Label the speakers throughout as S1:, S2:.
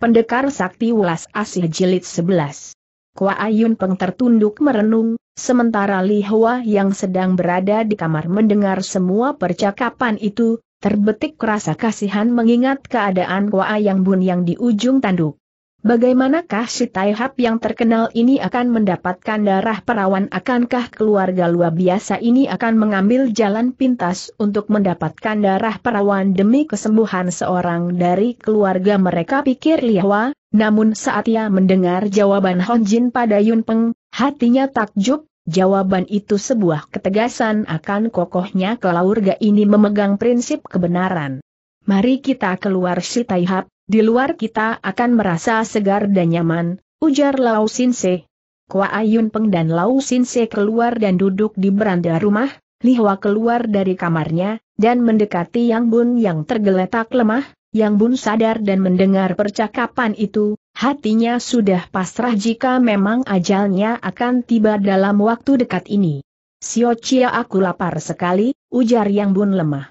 S1: Pendekar Sakti Welas Asih Jilid 11. Kua Ayun Peng tertunduk merenung, sementara Li Hua yang sedang berada di kamar mendengar semua percakapan itu, terbetik rasa kasihan mengingat keadaan Kua Ayang Bun yang di ujung tanduk. Bagaimanakah si Taihap yang terkenal ini akan mendapatkan darah perawan? Akankah keluarga luar biasa ini akan mengambil jalan pintas untuk mendapatkan darah perawan demi kesembuhan seorang dari keluarga mereka? Pikir Liawa, namun saat ia mendengar jawaban Honjin pada Yun Peng, hatinya takjub, jawaban itu sebuah ketegasan akan kokohnya keluarga ini memegang prinsip kebenaran. Mari kita keluar si Taihap, di luar kita akan merasa segar dan nyaman, ujar Lau Sinse. Kua Ayun Peng dan Lau Sinse keluar dan duduk di beranda rumah, Lihwa keluar dari kamarnya, dan mendekati Yang Bun yang tergeletak lemah, Yang Bun sadar dan mendengar percakapan itu, hatinya sudah pasrah jika memang ajalnya akan tiba dalam waktu dekat ini. Sio Chia aku lapar sekali, ujar Yang Bun lemah.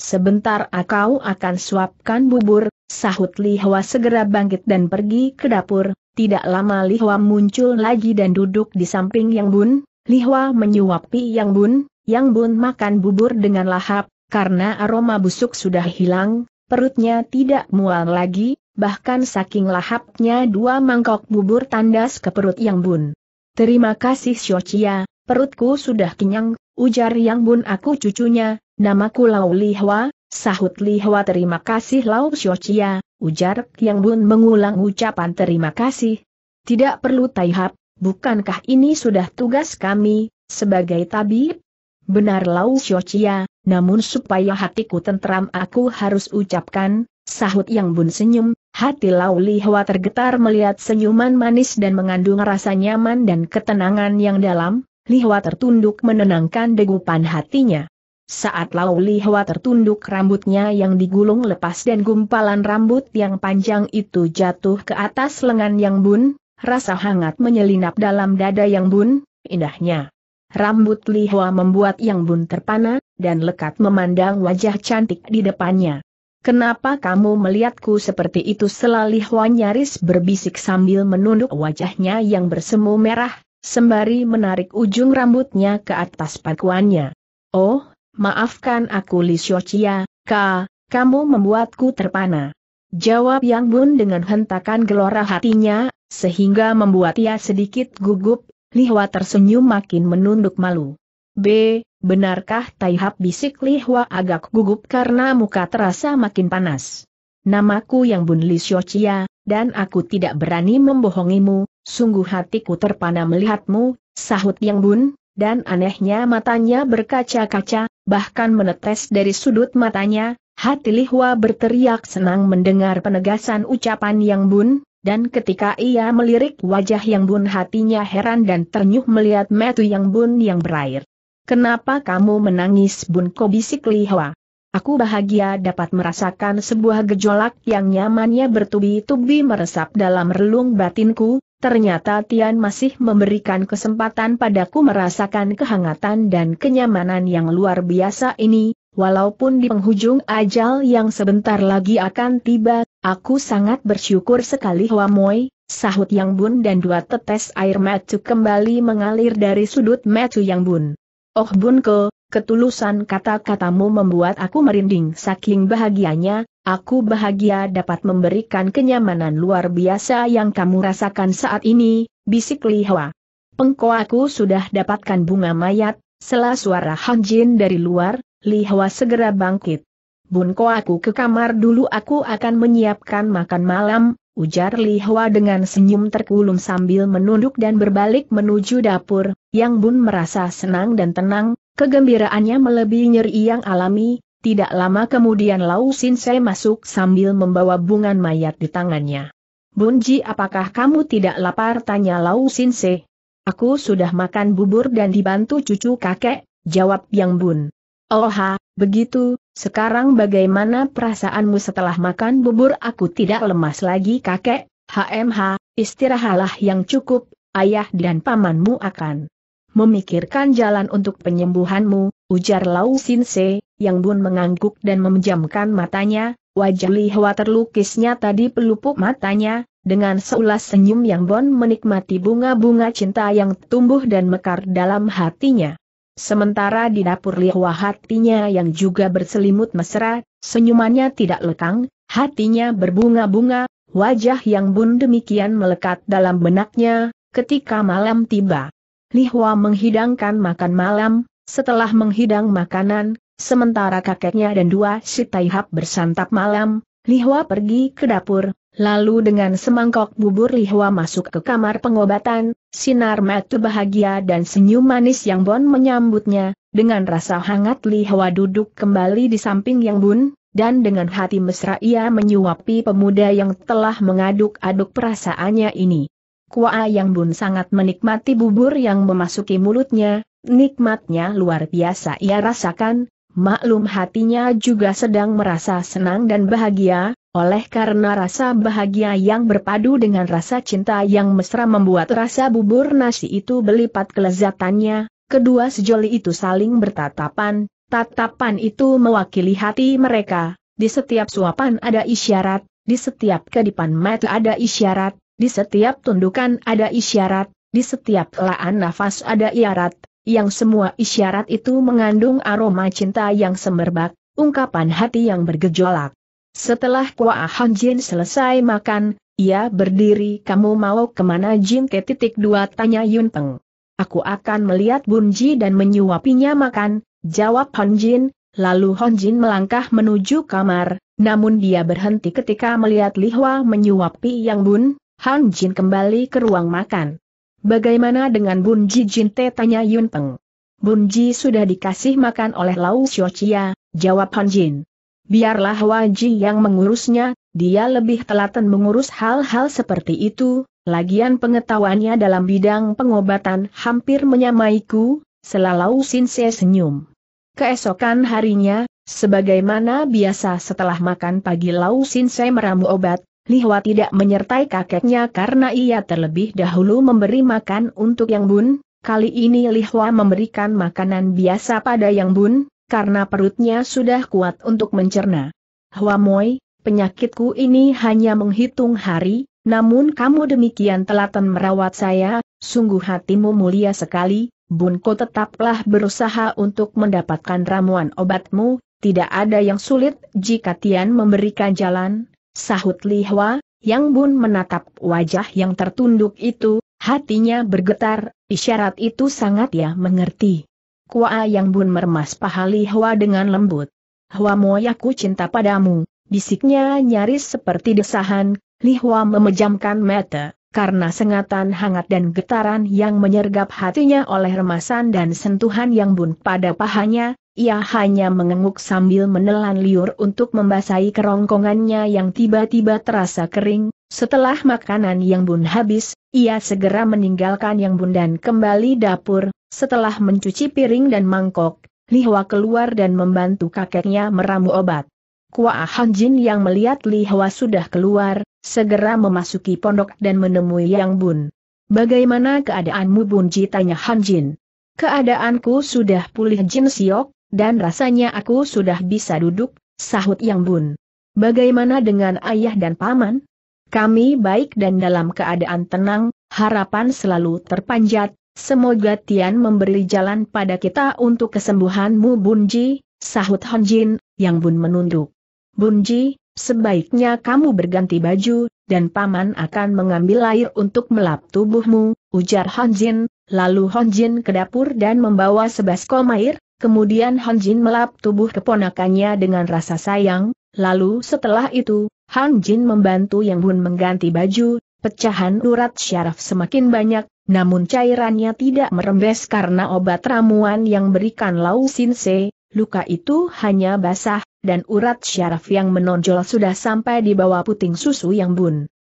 S1: Sebentar akau akan suapkan bubur, sahut Li Hua segera bangkit dan pergi ke dapur, tidak lama Li Hua muncul lagi dan duduk di samping Yang Bun, Li Hua menyuapi Yang Bun, Yang Bun makan bubur dengan lahap, karena aroma busuk sudah hilang, perutnya tidak mual lagi, bahkan saking lahapnya dua mangkok bubur tandas ke perut Yang Bun. Terima kasih Xiao Chia, perutku sudah kenyang, ujar Yang Bun aku cucunya, Namaku Lau Lihwa, sahut Lihwa terima kasih Lau Xiochia, ujar Yang Bun mengulang ucapan terima kasih. Tidak perlu taihap, bukankah ini sudah tugas kami, sebagai tabib? Benar Lau Xiochia, namun supaya hatiku tentram aku harus ucapkan, sahut Yang Bun senyum, hati Lau Lihwa tergetar melihat senyuman manis dan mengandung rasa nyaman dan ketenangan yang dalam, Lihwa tertunduk menenangkan degupan hatinya. Saat Lau Lihwa tertunduk rambutnya yang digulung lepas dan gumpalan rambut yang panjang itu jatuh ke atas lengan Yang Bun, rasa hangat menyelinap dalam dada Yang Bun, indahnya. Rambut Lihwa membuat Yang Bun terpana, dan lekat memandang wajah cantik di depannya. Kenapa kamu melihatku seperti itu Selalu Hua nyaris berbisik sambil menunduk wajahnya yang bersemu merah, sembari menarik ujung rambutnya ke atas pakuannya. Oh, maafkan aku Li Xiochia, ka, kamu membuatku terpana. Jawab Yang Bun dengan hentakan gelora hatinya, sehingga membuat ia sedikit gugup, Lihwa tersenyum makin menunduk malu. B. Benarkah Taihap bisik Lihwa agak gugup karena muka terasa makin panas? Namaku Yang Bun Li Xiochia, dan aku tidak berani membohongimu, sungguh hatiku terpana melihatmu, sahut Yang Bun, dan anehnya matanya berkaca-kaca, bahkan menetes dari sudut matanya, hati Lihua berteriak senang mendengar penegasan ucapan Yang Bun, dan ketika ia melirik wajah Yang Bun hatinya heran dan ternyuh melihat metu Yang Bun yang berair. Kenapa kamu menangis Bun Ko bisik Lihua? Aku bahagia dapat merasakan sebuah gejolak yang nyamannya bertubi-tubi meresap dalam relung batinku, Ternyata Tian masih memberikan kesempatan padaku merasakan kehangatan dan kenyamanan yang luar biasa ini, walaupun di penghujung ajal yang sebentar lagi akan tiba, aku sangat bersyukur sekali Moi, sahut Yang Bun dan dua tetes air matu kembali mengalir dari sudut matu Yang Bun. Oh Bunko, ketulusan kata-katamu membuat aku merinding saking bahagianya, aku bahagia dapat memberikan kenyamanan luar biasa yang kamu rasakan saat ini, bisik Li Hua. Pengko aku sudah dapatkan bunga mayat, selah suara Han Jin dari luar, Li Hua segera bangkit. Bunko aku ke kamar dulu aku akan menyiapkan makan malam, ujar Li Hua dengan senyum terkulum sambil menunduk dan berbalik menuju dapur, Yang Bun merasa senang dan tenang, kegembiraannya melebihi nyeri yang alami, tidak lama kemudian Lau Sin Se masuk sambil membawa bunga mayat di tangannya. Bun Ji, apakah kamu tidak lapar tanya Lau Sin Se. Aku sudah makan bubur dan dibantu cucu kakek, jawab Yang Bun. Oha, oh, begitu, sekarang bagaimana perasaanmu setelah makan bubur aku tidak lemas lagi kakek, HMH, istirahalah yang cukup, ayah dan pamanmu akan memikirkan jalan untuk penyembuhanmu, ujar Lau Sinse, yang bun mengangguk dan memejamkan matanya, wajah Lihwa terlukisnya tadi pelupuk matanya, dengan seulas senyum yang Bon menikmati bunga-bunga cinta yang tumbuh dan mekar dalam hatinya. Sementara di dapur lihwa hatinya yang juga berselimut mesra, senyumannya tidak lekang, hatinya berbunga-bunga, wajah yang bun demikian melekat dalam benaknya, ketika malam tiba. Lihwa menghidangkan makan malam, setelah menghidang makanan, sementara kakeknya dan dua si Taihap bersantap malam, Lihwa pergi ke dapur, lalu dengan semangkok bubur Lihwa masuk ke kamar pengobatan, Sinar mata bahagia dan senyum manis yang Bon menyambutnya, dengan rasa hangat Li Hwa duduk kembali di samping Yang Bun, dan dengan hati mesra ia menyuapi pemuda yang telah mengaduk-aduk perasaannya ini. Kua Yang Bun sangat menikmati bubur yang memasuki mulutnya, nikmatnya luar biasa ia rasakan, maklum hatinya juga sedang merasa senang dan bahagia, oleh karena rasa bahagia yang berpadu dengan rasa cinta yang mesra membuat rasa bubur nasi itu berlipat kelezatannya, kedua sejoli itu saling bertatapan, tatapan itu mewakili hati mereka, di setiap suapan ada isyarat, di setiap kedipan mata ada isyarat, di setiap tundukan ada isyarat, di setiap laan nafas ada isyarat, yang semua isyarat itu mengandung aroma cinta yang semerbak, ungkapan hati yang bergejolak. Setelah Kua Han Jin selesai makan, ia berdiri kamu mau kemana Jin ke titik dua tanya Yun Peng. Aku akan melihat Bunji dan menyuapinya makan, jawab Han Jin, lalu Han Jin melangkah menuju kamar, namun dia berhenti ketika melihat Li Hua menyuapi Yang Bun, Han Jin kembali ke ruang makan. Bagaimana dengan Bunji Jin Te tanya Yun Peng. Bunji sudah dikasih makan oleh Lau Xiao jawab Han Jin. Biarlah Waji yang mengurusnya, dia lebih telaten mengurus hal-hal seperti itu, lagian pengetahuannya dalam bidang pengobatan hampir menyamaiku, selalu sinse senyum. Keesokan harinya, sebagaimana biasa setelah makan pagi Lau Sinse meramu obat, Lihwa tidak menyertai kakeknya karena ia terlebih dahulu memberi makan untuk Yang Bun, kali ini Lihwa memberikan makanan biasa pada Yang Bun, karena perutnya sudah kuat untuk mencerna. Hua Moi, penyakitku ini hanya menghitung hari, namun kamu demikian telaten merawat saya, sungguh hatimu mulia sekali, Bunko tetaplah berusaha untuk mendapatkan ramuan obatmu, tidak ada yang sulit jika Tian memberikan jalan, sahut Li Hua, yang Bun menatap wajah yang tertunduk itu, hatinya bergetar, isyarat itu sangat ya mengerti. Kua Yang Bun meremas pahali Hua dengan lembut. Hua Moyaku cinta padamu, bisiknya nyaris seperti desahan, Li Hua memejamkan mata, karena sengatan hangat dan getaran yang menyergap hatinya oleh remasan dan sentuhan Yang Bun pada pahanya, ia hanya mengenguk sambil menelan liur untuk membasahi kerongkongannya yang tiba-tiba terasa kering, setelah makanan yang bun habis, ia segera meninggalkan yang bun dan kembali dapur, setelah mencuci piring dan mangkok, Li Lihwa keluar dan membantu kakeknya meramu obat. Kua Han Jin yang melihat Li Lihwa sudah keluar, segera memasuki pondok dan menemui Yang Bun. Bagaimana keadaanmu Bun Ji tanya Jin. Keadaanku sudah pulih Jin Siok, dan rasanya aku sudah bisa duduk, sahut Yang Bun. Bagaimana dengan ayah dan paman? Kami baik dan dalam keadaan tenang, harapan selalu terpanjat, semoga Tian memberi jalan pada kita untuk kesembuhanmu Bunji, sahut Honjin, yang Bun menunduk. Bunji, sebaiknya kamu berganti baju, dan paman akan mengambil air untuk melap tubuhmu, ujar Honjin, lalu Honjin ke dapur dan membawa sebaskom air, kemudian Honjin melap tubuh keponakannya dengan rasa sayang, Lalu setelah itu, Han Jin membantu Yang Bun mengganti baju, pecahan urat syaraf semakin banyak, namun cairannya tidak merembes karena obat ramuan yang berikan Lau Sin Se, luka itu hanya basah, dan urat syaraf yang menonjol sudah sampai di bawah puting susu Yang Bun.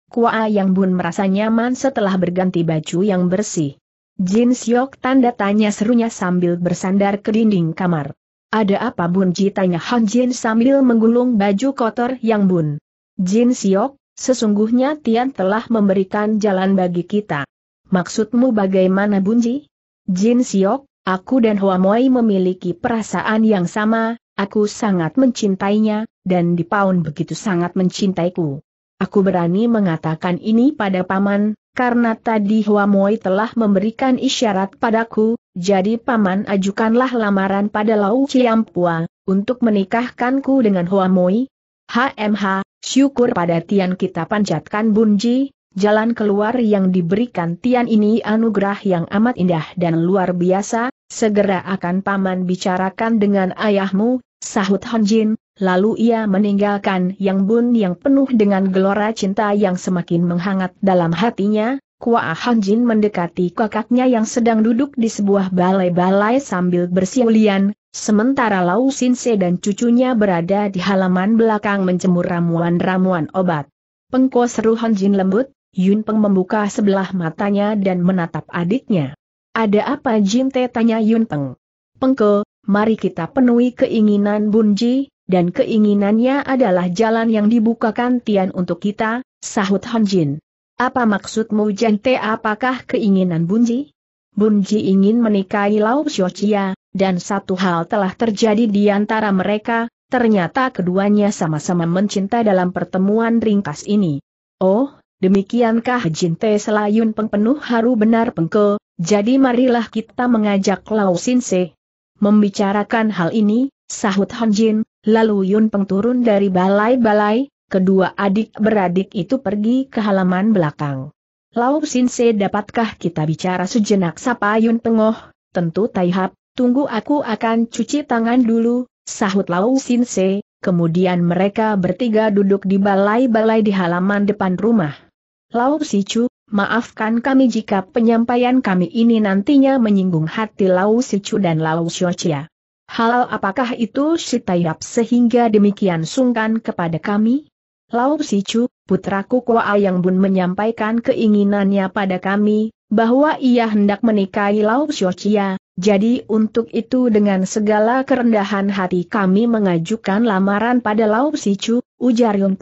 S1: Kua Yang Bun merasa nyaman setelah berganti baju yang bersih. Jin Siok tanda tanya serunya sambil bersandar ke dinding kamar. Ada apa Bun Ji tanya Han Jin sambil menggulung baju kotor yang Bun. Jin Siok, sesungguhnya Tian telah memberikan jalan bagi kita. Maksudmu bagaimana Bun Ji? Jin Siok, aku dan Hua Moi memiliki perasaan yang sama, aku sangat mencintainya, dan Dipaun begitu sangat mencintaiku. Aku berani mengatakan ini pada paman, karena tadi Huamoi telah memberikan isyarat padaku, jadi paman ajukanlah lamaran pada Lau Ciampua, untuk menikahkanku dengan Huamoi. HMH, syukur pada Tian kita panjatkan bunji, jalan keluar yang diberikan Tian ini anugerah yang amat indah dan luar biasa, segera akan paman bicarakan dengan ayahmu, Sahut Jin. lalu ia meninggalkan Yang Bun yang penuh dengan gelora cinta yang semakin menghangat dalam hatinya, Kua Jin mendekati kakaknya yang sedang duduk di sebuah balai-balai sambil bersiulian, sementara Lau Sin Se dan cucunya berada di halaman belakang mencemur ramuan-ramuan obat. Pengko seru Jin lembut, Yun Peng membuka sebelah matanya dan menatap adiknya. Ada apa Jin Te tanya Yun Peng. Pengko, mari kita penuhi keinginan Bunji, dan keinginannya adalah jalan yang dibukakan Tian untuk kita, sahut Hanjin. Apa maksudmu Jente apakah keinginan Bunji? Bunji ingin menikahi Lao Xiochia, dan satu hal telah terjadi di antara mereka, ternyata keduanya sama-sama mencinta dalam pertemuan ringkas ini. Oh, Demikiankah Jinte Selayun pengpenuh haru benar pengke, jadi marilah kita mengajak Lao Sinse, Membicarakan hal ini, sahut Han Jin. lalu Yun Peng turun dari balai-balai, kedua adik-beradik itu pergi ke halaman belakang. Lau Se dapatkah kita bicara sejenak sapa Yun Pengoh, tentu Tai Hap. tunggu aku akan cuci tangan dulu, sahut Lau Se. kemudian mereka bertiga duduk di balai-balai di halaman depan rumah. Lau Chu. Maafkan kami jika penyampaian kami ini nantinya menyinggung hati Lau Sicu dan Lau Xiochia. Hal apakah itu si Tayap sehingga demikian sungkan kepada kami? Lau Sicu, putraku Kua Yang Bun menyampaikan keinginannya pada kami, bahwa ia hendak menikahi Lau Xiochia, jadi untuk itu dengan segala kerendahan hati kami mengajukan lamaran pada Lau Sicu, ujar Yun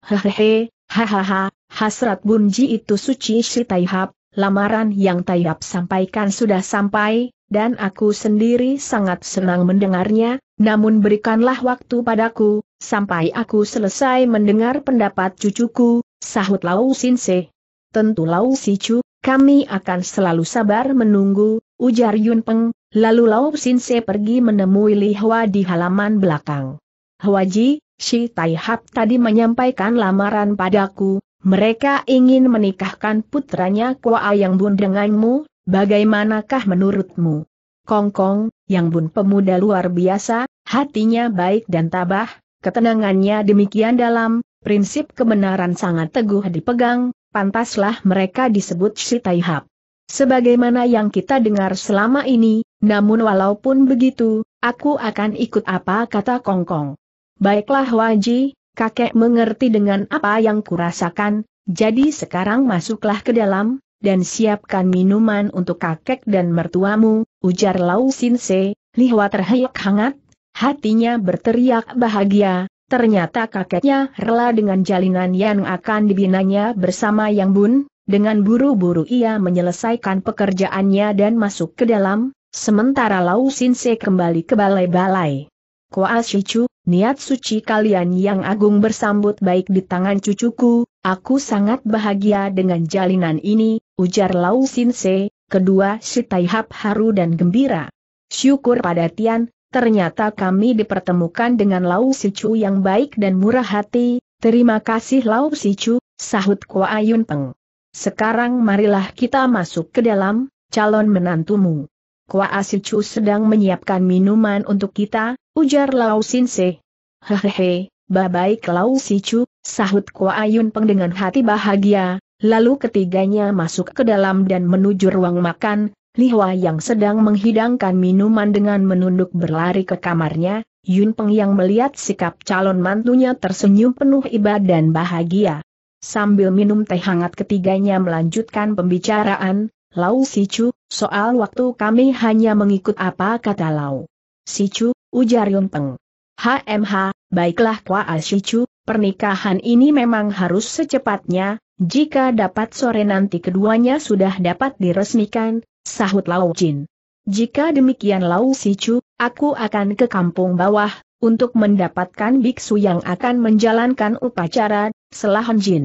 S1: Hehehe, hahaha, hasrat bunji itu suci si Taihab, lamaran yang Taihab sampaikan sudah sampai, dan aku sendiri sangat senang mendengarnya, namun berikanlah waktu padaku, sampai aku selesai mendengar pendapat cucuku, sahut Lau Sinse. Tentu Lau Sicu, kami akan selalu sabar menunggu, ujar Yun Peng, lalu Lau Sinse pergi menemui Li Hua di halaman belakang. Hwaji, Si Taihab tadi menyampaikan lamaran padaku, mereka ingin menikahkan putranya Kua Yang Bun denganmu, bagaimanakah menurutmu? Kongkong, -kong, Yang Bun pemuda luar biasa, hatinya baik dan tabah, ketenangannya demikian dalam, prinsip kebenaran sangat teguh dipegang, pantaslah mereka disebut si Taihab. Sebagaimana yang kita dengar selama ini, namun walaupun begitu, aku akan ikut apa kata Kongkong. -kong. Baiklah Waji, kakek mengerti dengan apa yang kurasakan, jadi sekarang masuklah ke dalam, dan siapkan minuman untuk kakek dan mertuamu, ujar Lau Sin Se, Lihwa terheyek hangat, hatinya berteriak bahagia, ternyata kakeknya rela dengan jalinan yang akan dibinanya bersama Yang Bun, dengan buru-buru ia menyelesaikan pekerjaannya dan masuk ke dalam, sementara Lau Sin Se kembali ke balai-balai. Koa Shichu, niat suci kalian yang agung bersambut baik di tangan cucuku, aku sangat bahagia dengan jalinan ini, ujar Lau Sinse, kedua si Taihap haru dan gembira. Syukur pada Tian, ternyata kami dipertemukan dengan Lau Sicu yang baik dan murah hati, terima kasih Lau Sicu, sahut Kua Ayun Peng. Sekarang marilah kita masuk ke dalam, calon menantumu. Kwa Chu sedang menyiapkan minuman untuk kita, ujar Lau Sinse. Hehehe, babai Lau Chu, sahut Kwa Ayun Peng dengan hati bahagia, lalu ketiganya masuk ke dalam dan menuju ruang makan, Lihwa yang sedang menghidangkan minuman dengan menunduk berlari ke kamarnya, Yun Peng yang melihat sikap calon mantunya tersenyum penuh iba dan bahagia. Sambil minum teh hangat ketiganya melanjutkan pembicaraan, Lau Sichu, soal waktu kami hanya mengikut apa kata Lau. Sichu, ujar Yunpeng. HMH, baiklah Kwa Sichu, pernikahan ini memang harus secepatnya, jika dapat sore nanti keduanya sudah dapat diresmikan, sahut Lau Jin. Jika demikian Lau Sichu, aku akan ke kampung bawah, untuk mendapatkan biksu yang akan menjalankan upacara, selahan Jin.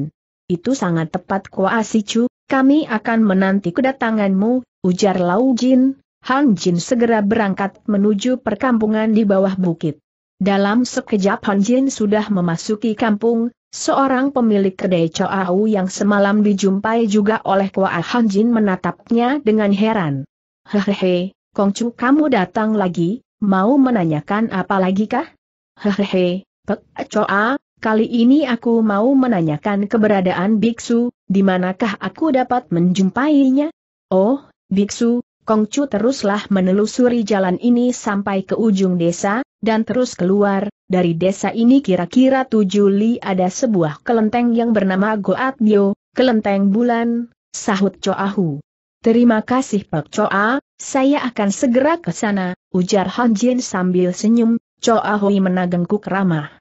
S1: Itu sangat tepat Kwa Sichu kami akan menanti kedatanganmu, ujar Lau Jin, Han Jin segera berangkat menuju perkampungan di bawah bukit. Dalam sekejap Han Jin sudah memasuki kampung, seorang pemilik kedai Choau yang semalam dijumpai juga oleh Kwa Han Jin menatapnya dengan heran. Hehehe, Kongcu kamu datang lagi, mau menanyakan apa lagi kah? Hehehe, Pek Choa, kali ini aku mau menanyakan keberadaan biksu, di manakah aku dapat menjumpainya? Oh, Biksu, Kongcu teruslah menelusuri jalan ini sampai ke ujung desa, dan terus keluar, dari desa ini kira-kira tujuh li ada sebuah kelenteng yang bernama Goat Bio, kelenteng bulan, sahut Coahu. Terima kasih Pak Coa, saya akan segera ke sana, ujar Han Jin sambil senyum, Coahui menagengkuk ramah.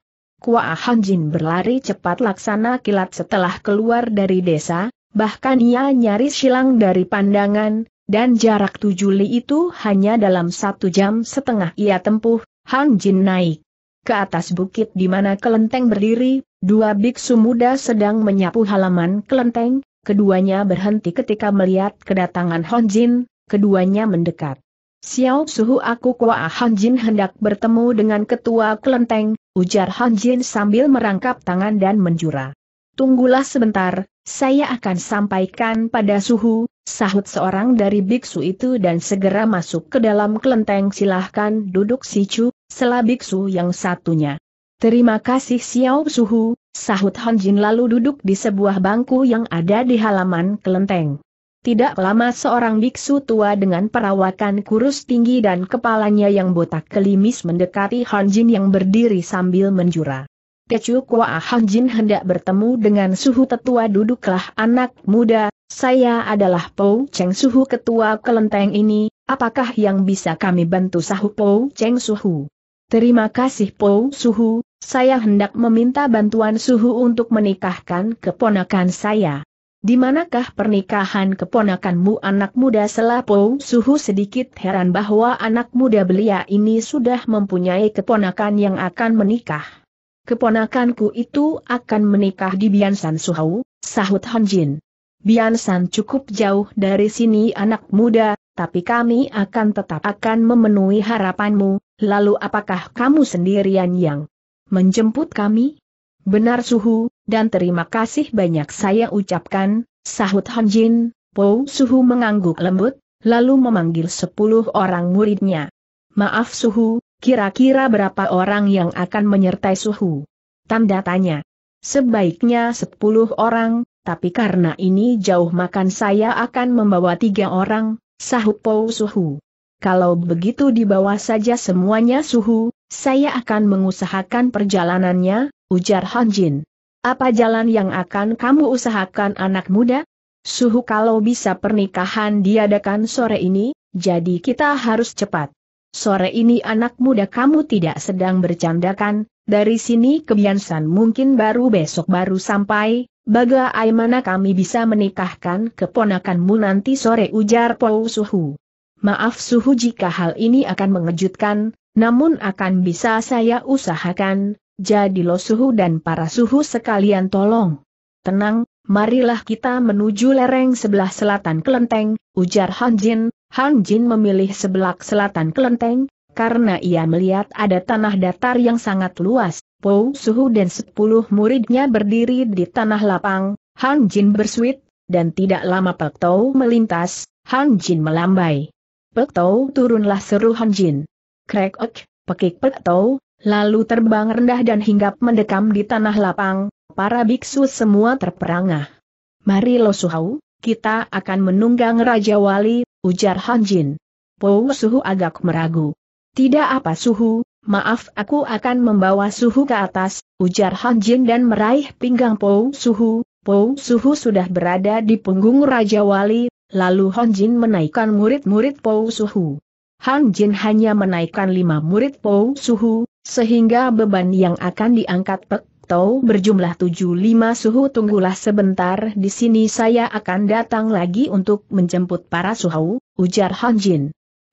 S1: Kua Jin berlari cepat laksana kilat setelah keluar dari desa, bahkan ia nyaris hilang dari pandangan, dan jarak tujuh li itu hanya dalam satu jam setengah ia tempuh, Han Jin naik. Ke atas bukit di mana kelenteng berdiri, dua biksu muda sedang menyapu halaman kelenteng, keduanya berhenti ketika melihat kedatangan Hon Jin, keduanya mendekat. Xiao Suhu aku Kua Han Jin hendak bertemu dengan ketua kelenteng, ujar Han Jin sambil merangkap tangan dan menjura. Tunggulah sebentar, saya akan sampaikan pada Suhu, sahut seorang dari biksu itu dan segera masuk ke dalam kelenteng silahkan duduk si Chu, sela biksu yang satunya. Terima kasih Xiao Suhu, sahut Han Jin lalu duduk di sebuah bangku yang ada di halaman kelenteng. Tidak lama seorang biksu tua dengan perawakan kurus tinggi dan kepalanya yang botak kelimis mendekati Han Jin yang berdiri sambil menjura. Tecu Kua Han Jin hendak bertemu dengan suhu tetua duduklah anak muda, saya adalah Pou Cheng suhu ketua kelenteng ini, apakah yang bisa kami bantu sahu Pou Cheng suhu? Terima kasih Pou suhu, saya hendak meminta bantuan suhu untuk menikahkan keponakan saya. Di manakah pernikahan keponakanmu anak muda Selapo Suhu sedikit heran bahwa anak muda belia ini sudah mempunyai keponakan yang akan menikah. Keponakanku itu akan menikah di Biansan Suhau, sahut Hanjin. Biansan cukup jauh dari sini anak muda, tapi kami akan tetap akan memenuhi harapanmu, lalu apakah kamu sendirian yang menjemput kami? Benar Suhu, dan terima kasih banyak saya ucapkan, sahut Han Jin, Po Suhu mengangguk lembut, lalu memanggil sepuluh orang muridnya. Maaf Suhu, kira-kira berapa orang yang akan menyertai Suhu? Tanda tanya. Sebaiknya sepuluh orang, tapi karena ini jauh makan saya akan membawa tiga orang, sahut Po Suhu. Kalau begitu dibawa saja semuanya Suhu, saya akan mengusahakan perjalanannya, ujar Han Jin. Apa jalan yang akan kamu usahakan anak muda? Suhu kalau bisa pernikahan diadakan sore ini, jadi kita harus cepat. Sore ini anak muda kamu tidak sedang bercandakan, dari sini ke mungkin baru besok baru sampai, Bagaimana kami bisa menikahkan keponakanmu nanti sore ujar Paul Suhu. Maaf Suhu jika hal ini akan mengejutkan, namun akan bisa saya usahakan, jadi lo suhu dan para suhu sekalian tolong. Tenang, marilah kita menuju lereng sebelah selatan kelenteng, ujar Han Jin. Han Jin memilih sebelah selatan kelenteng, karena ia melihat ada tanah datar yang sangat luas. Po Suhu dan sepuluh muridnya berdiri di tanah lapang, Han Jin bersuit, dan tidak lama Pek Tau melintas, Han Jin melambai. Pek Tau turunlah seru Han Jin. Krek ok, pekik Pek Tau, lalu terbang rendah dan hinggap mendekam di tanah lapang, para biksu semua terperangah. Mari Lo Suhau, kita akan menunggang Raja Wali, ujar Han Jin. Po Suhu agak meragu. Tidak apa Suhu, maaf aku akan membawa Suhu ke atas, ujar Han Jin dan meraih pinggang Po Suhu. Po Suhu sudah berada di punggung Raja Wali, lalu Han Jin menaikkan murid-murid Po Suhu. Han Jin hanya menaikkan lima murid Po Suhu, sehingga beban yang akan diangkat Pek Tau berjumlah 75 suhu tunggulah sebentar di sini saya akan datang lagi untuk menjemput para suhu, ujar Han Jin.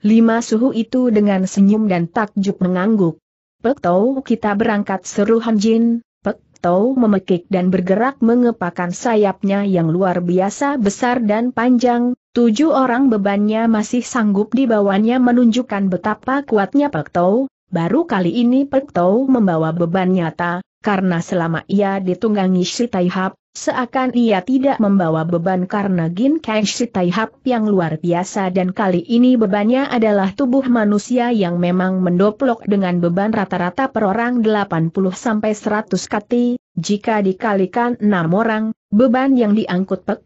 S1: Lima suhu itu dengan senyum dan takjub mengangguk. Pek Tau kita berangkat seru Han Jin, Pek Tau memekik dan bergerak mengepakan sayapnya yang luar biasa besar dan panjang, tujuh orang bebannya masih sanggup dibawanya menunjukkan betapa kuatnya Pek Tau, Baru kali ini Pek membawa beban nyata, karena selama ia ditunggangi si seakan ia tidak membawa beban karena Gin Kang si yang luar biasa dan kali ini bebannya adalah tubuh manusia yang memang mendoplok dengan beban rata-rata per orang 80-100 kati, jika dikalikan 6 orang, beban yang diangkut Pek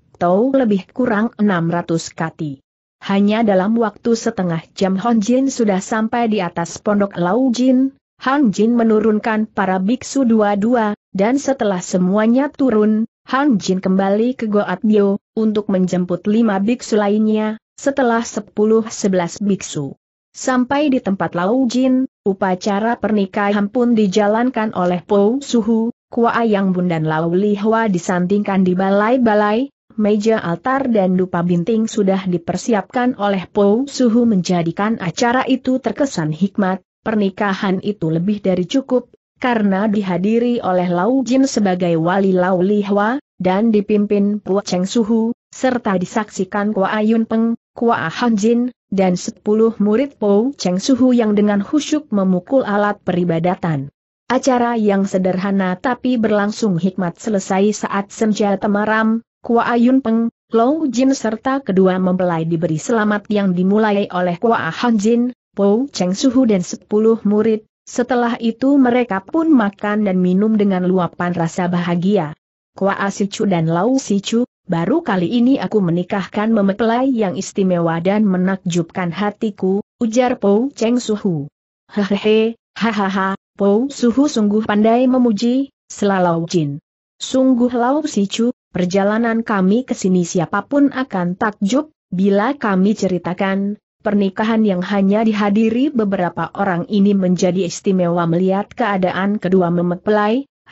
S1: lebih kurang 600 kati. Hanya dalam waktu setengah jam Hon Jin sudah sampai di atas pondok Lau Jin, Han Jin menurunkan para biksu dua-dua, dan setelah semuanya turun, Han Jin kembali ke Goat Bio, untuk menjemput lima biksu lainnya, setelah sepuluh sebelas biksu. Sampai di tempat Lau Jin, upacara pernikahan pun dijalankan oleh Po Suhu, Kua Yang Bun dan Lau Hua disandingkan di balai-balai, meja altar dan dupa binting sudah dipersiapkan oleh Po Suhu menjadikan acara itu terkesan hikmat, pernikahan itu lebih dari cukup, karena dihadiri oleh Lau Jin sebagai wali Lau Lihwa, dan dipimpin Pua Cheng Suhu, serta disaksikan Kua Ayun Peng, Kua Han Jin, dan sepuluh murid Po Cheng Suhu yang dengan khusyuk memukul alat peribadatan. Acara yang sederhana tapi berlangsung hikmat selesai saat senja temaram, Kua Ayun Peng, Lou Jin serta kedua mempelai diberi selamat yang dimulai oleh Kua Han Jin, Po Cheng Suhu dan sepuluh murid, setelah itu mereka pun makan dan minum dengan luapan rasa bahagia. Kua Asicu dan Lau Sicu, baru kali ini aku menikahkan mempelai yang istimewa dan menakjubkan hatiku, ujar Po Cheng Suhu. Hehehe, hahaha, Po Suhu sungguh pandai memuji, selalau Jin. Sungguh Lau Sicu, Perjalanan kami ke sini siapapun akan takjub, bila kami ceritakan, pernikahan yang hanya dihadiri beberapa orang ini menjadi istimewa melihat keadaan kedua memet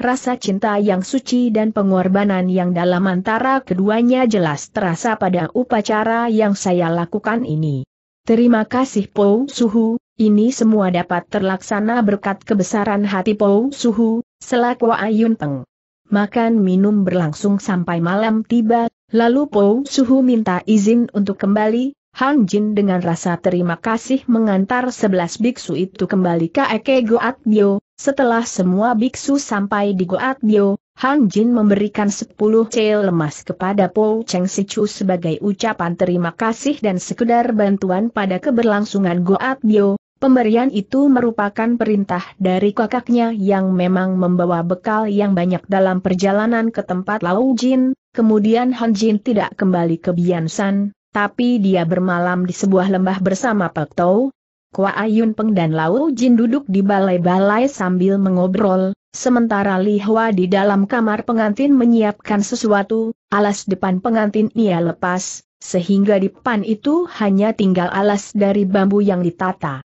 S1: rasa cinta yang suci dan pengorbanan yang dalam antara keduanya jelas terasa pada upacara yang saya lakukan ini. Terima kasih Po Suhu, ini semua dapat terlaksana berkat kebesaran hati Po Suhu, selaku Ayun Peng makan minum berlangsung sampai malam tiba, lalu Po Suhu minta izin untuk kembali, Han Jin dengan rasa terima kasih mengantar sebelas biksu itu kembali ke Eke Goat Bio, setelah semua biksu sampai di Goat Bio, Han Jin memberikan sepuluh cel lemas kepada Po Cheng Sichu sebagai ucapan terima kasih dan sekedar bantuan pada keberlangsungan Goat Bio, Pemberian itu merupakan perintah dari kakaknya yang memang membawa bekal yang banyak dalam perjalanan ke tempat Lao Jin, kemudian Han Jin tidak kembali ke Biansan, tapi dia bermalam di sebuah lembah bersama Pak Tau. Kua Ayun Peng dan Lau Jin duduk di balai-balai sambil mengobrol, sementara Li Hua di dalam kamar pengantin menyiapkan sesuatu, alas depan pengantin ia lepas, sehingga di depan itu hanya tinggal alas dari bambu yang ditata.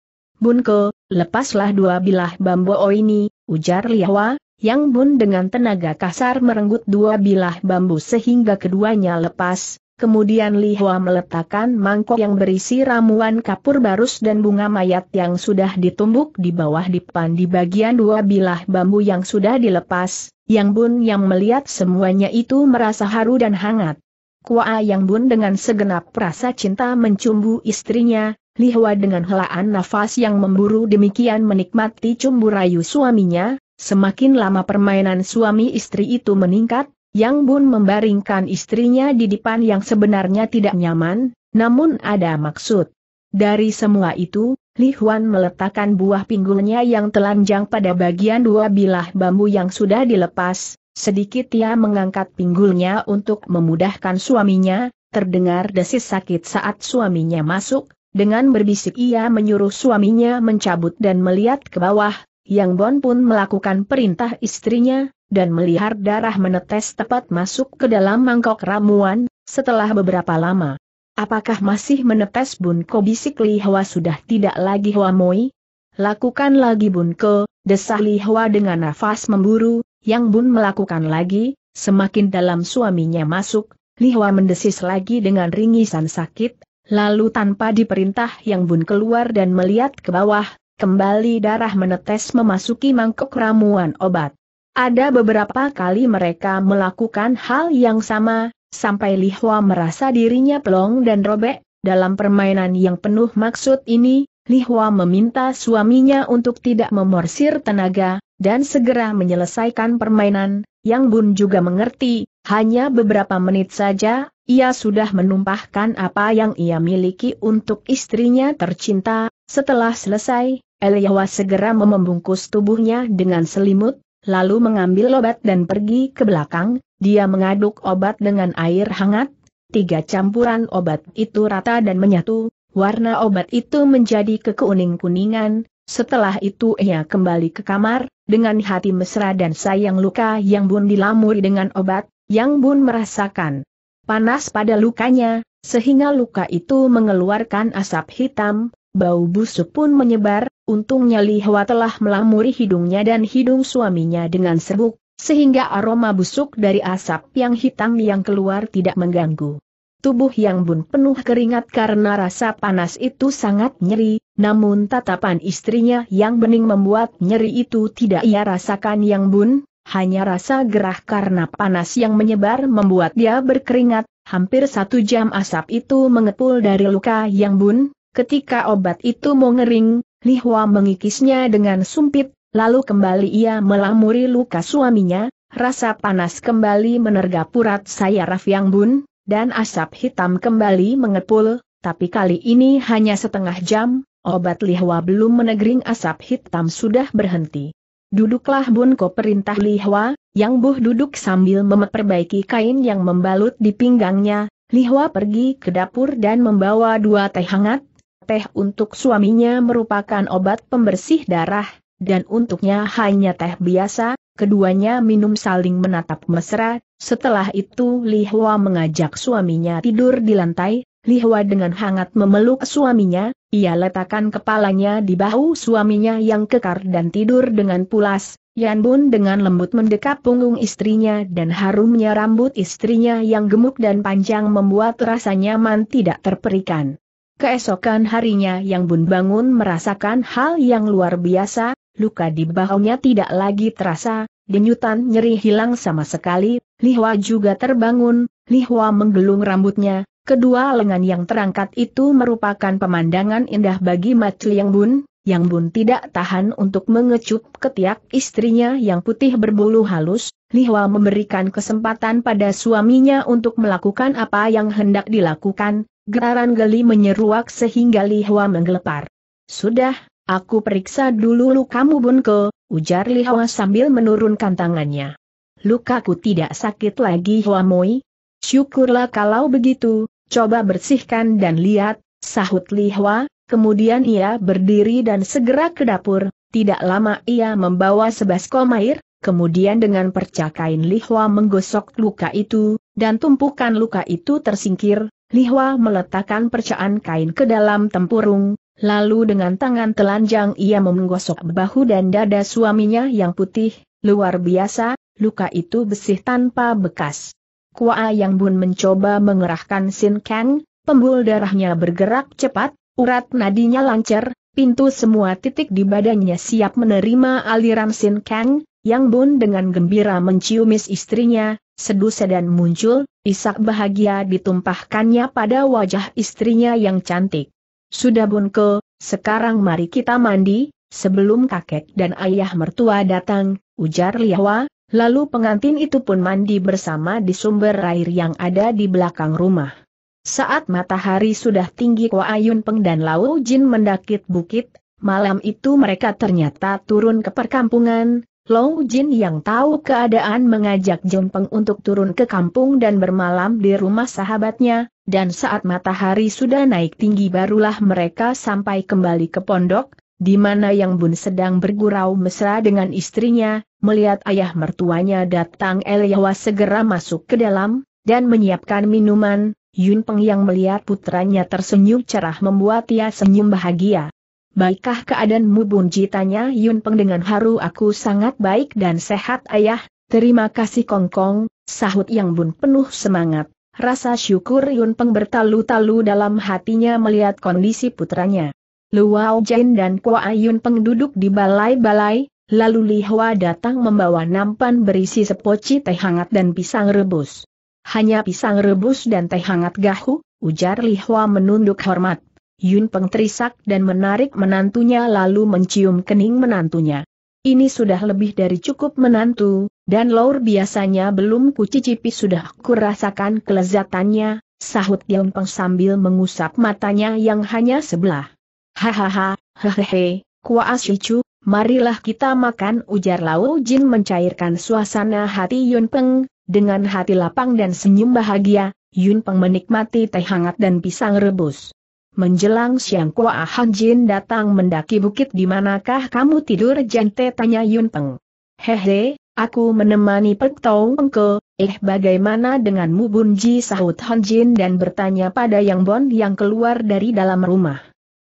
S1: Bunko, lepaslah dua bilah bambu o ini, ujar Liawa, yang Bun dengan tenaga kasar merenggut dua bilah bambu sehingga keduanya lepas, kemudian Lihua meletakkan mangkok yang berisi ramuan kapur barus dan bunga mayat yang sudah ditumbuk di bawah dipan di bagian dua bilah bambu yang sudah dilepas, Yang Bun yang melihat semuanya itu merasa haru dan hangat. Kua Yang Bun dengan segenap rasa cinta mencumbu istrinya, Lihwa dengan helaan nafas yang memburu demikian menikmati cumbu rayu suaminya, semakin lama permainan suami istri itu meningkat, Yang Bun membaringkan istrinya di depan yang sebenarnya tidak nyaman, namun ada maksud. Dari semua itu, Li Huan meletakkan buah pinggulnya yang telanjang pada bagian dua bilah bambu yang sudah dilepas, sedikit ia mengangkat pinggulnya untuk memudahkan suaminya, terdengar desis sakit saat suaminya masuk, dengan berbisik ia menyuruh suaminya mencabut dan melihat ke bawah, Yang Bon pun melakukan perintah istrinya, dan melihat darah menetes tepat masuk ke dalam mangkok ramuan, setelah beberapa lama. Apakah masih menetes Bun Ko bisik Li Hwa sudah tidak lagi Hwa Moi? Lakukan lagi Bun Ko desah Li Hwa dengan nafas memburu, Yang Bun melakukan lagi, semakin dalam suaminya masuk, Li Hwa mendesis lagi dengan ringisan sakit, Lalu tanpa diperintah Yang Bun keluar dan melihat ke bawah, kembali darah menetes memasuki mangkok ramuan obat. Ada beberapa kali mereka melakukan hal yang sama, sampai Lihua merasa dirinya pelong dan robek, dalam permainan yang penuh maksud ini, Lihua meminta suaminya untuk tidak memorsir tenaga, dan segera menyelesaikan permainan, Yang Bun juga mengerti, hanya beberapa menit saja, ia sudah menumpahkan apa yang ia miliki untuk istrinya tercinta. Setelah selesai, Eliawa segera membungkus tubuhnya dengan selimut, lalu mengambil obat dan pergi ke belakang. Dia mengaduk obat dengan air hangat. Tiga campuran obat itu rata dan menyatu, warna obat itu menjadi kekuning-kuningan. Setelah itu ia kembali ke kamar, dengan hati mesra dan sayang luka yang bun dilamuri dengan obat, yang Bun merasakan panas pada lukanya, sehingga luka itu mengeluarkan asap hitam, bau busuk pun menyebar, untungnya Li Hua telah melamuri hidungnya dan hidung suaminya dengan serbuk, sehingga aroma busuk dari asap yang hitam yang keluar tidak mengganggu. Tubuh yang bun penuh keringat karena rasa panas itu sangat nyeri, namun tatapan istrinya yang bening membuat nyeri itu tidak ia rasakan yang bun, hanya rasa gerah karena panas yang menyebar membuat dia berkeringat, hampir satu jam asap itu mengepul dari luka yang bun, ketika obat itu mau ngering, Lihua mengikisnya dengan sumpit, lalu kembali ia melamuri luka suaminya, rasa panas kembali menerga purat saya yang Bun, dan asap hitam kembali mengepul, tapi kali ini hanya setengah jam, obat Lihua belum menegering asap hitam sudah berhenti. Duduklah Bun Ko perintah Lihwa, yang Buh duduk sambil memperbaiki kain yang membalut di pinggangnya, Lihwa pergi ke dapur dan membawa dua teh hangat, teh untuk suaminya merupakan obat pembersih darah, dan untuknya hanya teh biasa, keduanya minum saling menatap mesra, setelah itu Lihwa mengajak suaminya tidur di lantai, Lihwa dengan hangat memeluk suaminya, ia letakkan kepalanya di bahu suaminya yang kekar dan tidur dengan pulas, Yan Bun dengan lembut mendekap punggung istrinya dan harumnya rambut istrinya yang gemuk dan panjang membuat rasa nyaman tidak terperikan. Keesokan harinya Yang Bun bangun merasakan hal yang luar biasa, luka di bahunya tidak lagi terasa, denyutan nyeri hilang sama sekali, Lihwa juga terbangun, Lihwa menggelung rambutnya, Kedua lengan yang terangkat itu merupakan pemandangan indah bagi Mat Liang Bun, yang Bun tidak tahan untuk mengecup ketiak istrinya yang putih berbulu halus, Lihwa memberikan kesempatan pada suaminya untuk melakukan apa yang hendak dilakukan, geraran geli menyeruak sehingga Lihwa menggelepar. Sudah, aku periksa dulu kamu Bun ke, ujar Lihwa sambil menurunkan tangannya. Lukaku tidak sakit lagi Moi. Syukurlah kalau begitu, Coba bersihkan dan lihat, sahut Lihwa, kemudian ia berdiri dan segera ke dapur, tidak lama ia membawa sebaskom air, kemudian dengan Li Lihwa menggosok luka itu, dan tumpukan luka itu tersingkir, Lihwa meletakkan percaan kain ke dalam tempurung, lalu dengan tangan telanjang ia menggosok bahu dan dada suaminya yang putih, luar biasa, luka itu bersih tanpa bekas. Kua Yang Bun mencoba mengerahkan Sin Kang, pembul darahnya bergerak cepat, urat nadinya lancar, pintu semua titik di badannya siap menerima aliran Sin Kang, Yang Bun dengan gembira menciumis istrinya, sedusa dan muncul, isak bahagia ditumpahkannya pada wajah istrinya yang cantik. Sudah Bun ke, sekarang mari kita mandi, sebelum kakek dan ayah mertua datang, ujar Liawa, Lalu pengantin itu pun mandi bersama di sumber air yang ada di belakang rumah. Saat matahari sudah tinggi Ayun Peng dan Lau Jin mendakit bukit, malam itu mereka ternyata turun ke perkampungan, Lau Jin yang tahu keadaan mengajak Jun Peng untuk turun ke kampung dan bermalam di rumah sahabatnya, dan saat matahari sudah naik tinggi barulah mereka sampai kembali ke pondok, di mana Yang Bun sedang bergurau mesra dengan istrinya, melihat ayah mertuanya datang Eliawa segera masuk ke dalam, dan menyiapkan minuman, Yun Peng yang melihat putranya tersenyum cerah membuat ia senyum bahagia. Baikkah keadaanmu Bun Jitanya Yun Peng dengan haru aku sangat baik dan sehat ayah, terima kasih Kong Kong, sahut Yang Bun penuh semangat. Rasa syukur Yun Peng bertalu-talu dalam hatinya melihat kondisi putranya. Luau Jin dan Kua Ayun pengduduk di balai-balai, lalu Li Hua datang membawa nampan berisi sepoci teh hangat dan pisang rebus. Hanya pisang rebus dan teh hangat gahu, ujar Li Hua menunduk hormat. Yun Peng terisak dan menarik menantunya lalu mencium kening menantunya. Ini sudah lebih dari cukup menantu, dan laur biasanya belum kucicipi sudah kurasakan kelezatannya, sahut Yun Peng sambil mengusap matanya yang hanya sebelah. Hahaha, hehehe, kuas cu, marilah kita makan ujar Lau Jin mencairkan suasana hati Yun Peng, dengan hati lapang dan senyum bahagia, Yun Peng menikmati teh hangat dan pisang rebus. Menjelang siang Kua Han Jin datang mendaki bukit di manakah kamu tidur jente tanya Yun Peng. Hehe, aku menemani Peng Tau Engke, eh bagaimana denganmu Bunji sahut Han Jin dan bertanya pada Yang Bon yang keluar dari dalam rumah.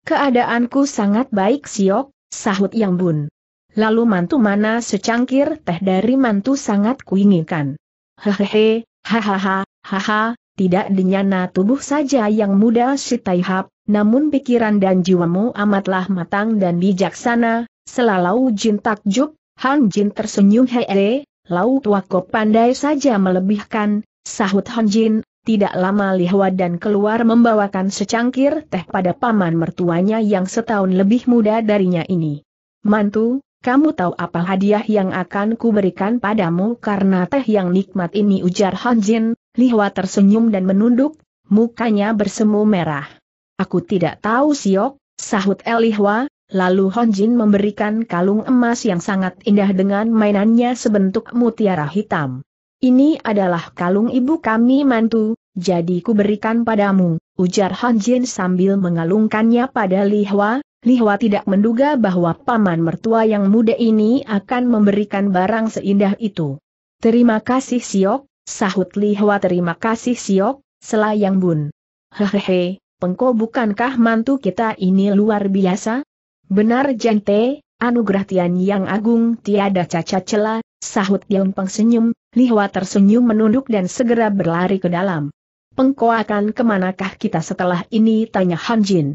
S1: Keadaanku sangat baik siok, sahut Yang Bun. Lalu mantu mana secangkir teh dari mantu sangat kuinginkan. Hehehe, hahaha, haha, tidak dinyana tubuh saja yang muda si Taihap, namun pikiran dan jiwamu amatlah matang dan bijaksana, selalu jin takjub, Han Jin tersenyum hehehe, laut wako pandai saja melebihkan, sahut Han Jin, tidak lama Lihwa dan keluar membawakan secangkir teh pada paman mertuanya yang setahun lebih muda darinya ini. Mantu, kamu tahu apa hadiah yang akan kuberikan padamu karena teh yang nikmat ini ujar Han Li Lihwa tersenyum dan menunduk, mukanya bersemu merah. Aku tidak tahu Siok, sahut El Hua. lalu Han Jin memberikan kalung emas yang sangat indah dengan mainannya sebentuk mutiara hitam. Ini adalah kalung ibu kami mantu, jadi berikan padamu, ujar Han Jin sambil mengalungkannya pada Li Li Hua tidak menduga bahwa paman mertua yang muda ini akan memberikan barang seindah itu. Terima kasih Siok, sahut Li Hua. terima kasih Siok, selayang bun. Hehehe, pengko bukankah mantu kita ini luar biasa? Benar jente, anugerah Tian yang agung tiada cacat celah, Sahut Tiong Peng senyum, Li Hua tersenyum menunduk dan segera berlari ke dalam. Pengko akan kemanakah kita setelah ini tanya Han Jin.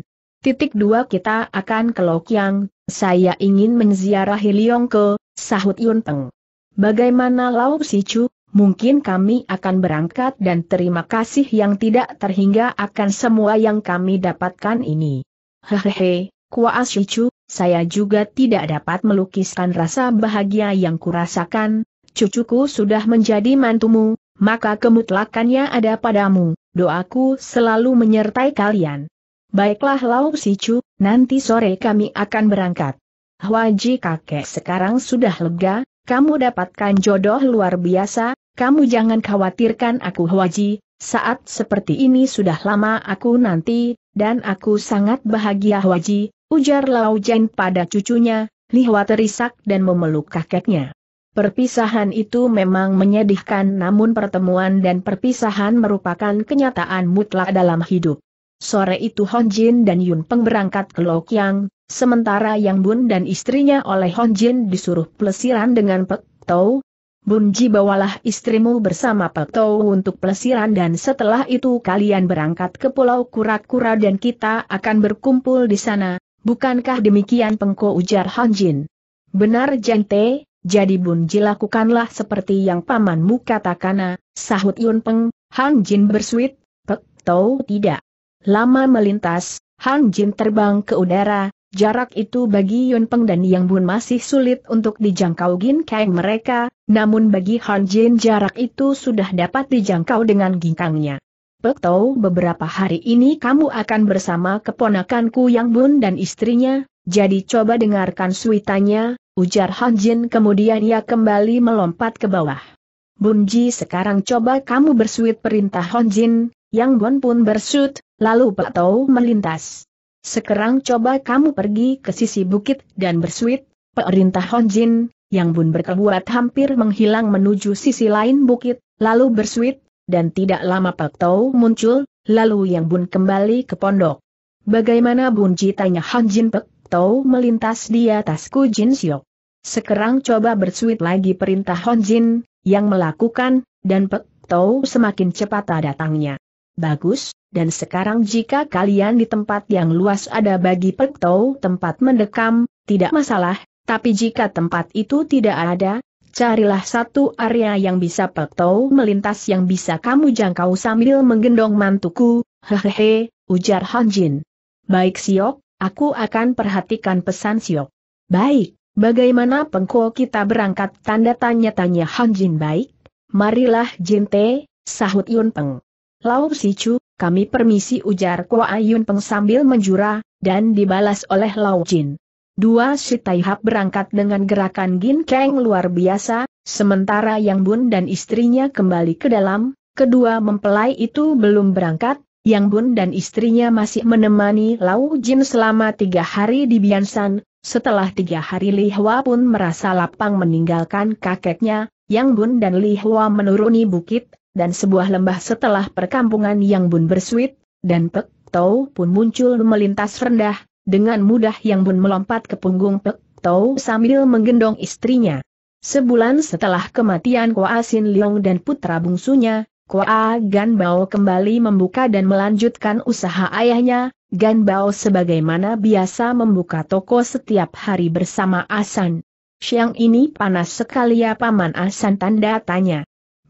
S1: Titik dua kita akan ke Lokyang, saya ingin menziarahi ke, sahut Yun Peng. Bagaimana Si Chu? mungkin kami akan berangkat dan terima kasih yang tidak terhingga akan semua yang kami dapatkan ini. Hehehe, Kua Chu saya juga tidak dapat melukiskan rasa bahagia yang kurasakan, cucuku sudah menjadi mantumu, maka kemutlakannya ada padamu, doaku selalu menyertai kalian. Baiklah Lau Sicu, nanti sore kami akan berangkat. Huaji kakek sekarang sudah lega, kamu dapatkan jodoh luar biasa, kamu jangan khawatirkan aku Huaji, saat seperti ini sudah lama aku nanti, dan aku sangat bahagia Huaji, Ujar Lao Jen pada cucunya, Lihwa terisak dan memeluk kakeknya. Perpisahan itu memang menyedihkan namun pertemuan dan perpisahan merupakan kenyataan mutlak dalam hidup. Sore itu Hon Jin dan Yun Peng berangkat ke Lokyang, sementara Yang Bun dan istrinya oleh Hon Jin disuruh pelesiran dengan Pek Tou. Bun Ji bawalah istrimu bersama Pek Tou untuk pelesiran dan setelah itu kalian berangkat ke Pulau Kura-Kura dan kita akan berkumpul di sana, Bukankah demikian pengko ujar Han Jin? Benar Jente. jadi Bunji lakukanlah seperti yang pamanmu katakana, sahut Yun Peng, Han Jin bersuit, pek, tau tidak. Lama melintas, Han Jin terbang ke udara, jarak itu bagi Yun Peng dan Yang Bun masih sulit untuk dijangkau Gin mereka, namun bagi Han Jin jarak itu sudah dapat dijangkau dengan ginkangnya tahu beberapa hari ini kamu akan bersama keponakanku Yang Bun dan istrinya, jadi coba dengarkan suitanya, ujar Han Jin kemudian ia kembali melompat ke bawah. Bun Ji sekarang coba kamu bersuit perintah Han Jin, Yang Bun pun bersuit, lalu tahu melintas. Sekarang coba kamu pergi ke sisi bukit dan bersuit, perintah Han Jin, Yang Bun berkebuat hampir menghilang menuju sisi lain bukit, lalu bersuit, dan tidak lama Pak Tau muncul, lalu Yang Bun kembali ke pondok. Bagaimana Bun Ji tanya Han Jin Pek Tau melintas di atas Ku Jin Siok. Sekarang coba bersuit lagi perintah Han Jin, yang melakukan, dan Pek Tau semakin cepat datangnya. Bagus, dan sekarang jika kalian di tempat yang luas ada bagi Pek Tau tempat mendekam, tidak masalah, tapi jika tempat itu tidak ada, carilah satu area yang bisa pekto melintas yang bisa kamu jangkau sambil menggendong mantuku, hehehe, ujar Hanjin. Baik Siok, aku akan perhatikan pesan Siok. Baik, bagaimana pengko kita berangkat tanda tanya-tanya Hanjin baik? Marilah Jinte, sahut Yun Peng. Lau Si Chu, kami permisi ujar Kua Ayun Peng sambil menjura, dan dibalas oleh Lau Jin. Dua si Taihap berangkat dengan gerakan gin ginkeng luar biasa, sementara Yang Bun dan istrinya kembali ke dalam, kedua mempelai itu belum berangkat, Yang Bun dan istrinya masih menemani Lau Jin selama tiga hari di Biansan, setelah tiga hari Li Hua pun merasa lapang meninggalkan kakeknya, Yang Bun dan Li Hua menuruni bukit, dan sebuah lembah setelah perkampungan Yang Bun bersuit, dan Pek Tau pun muncul melintas rendah, dengan mudah Yang Bun melompat ke punggung Pek Tau sambil menggendong istrinya. Sebulan setelah kematian Kua Sin Leong dan putra bungsunya, Kua Gan Bao kembali membuka dan melanjutkan usaha ayahnya, Gan Bao sebagaimana biasa membuka toko setiap hari bersama Asan. Siang ini panas sekali ya Paman Asan tanda tanya.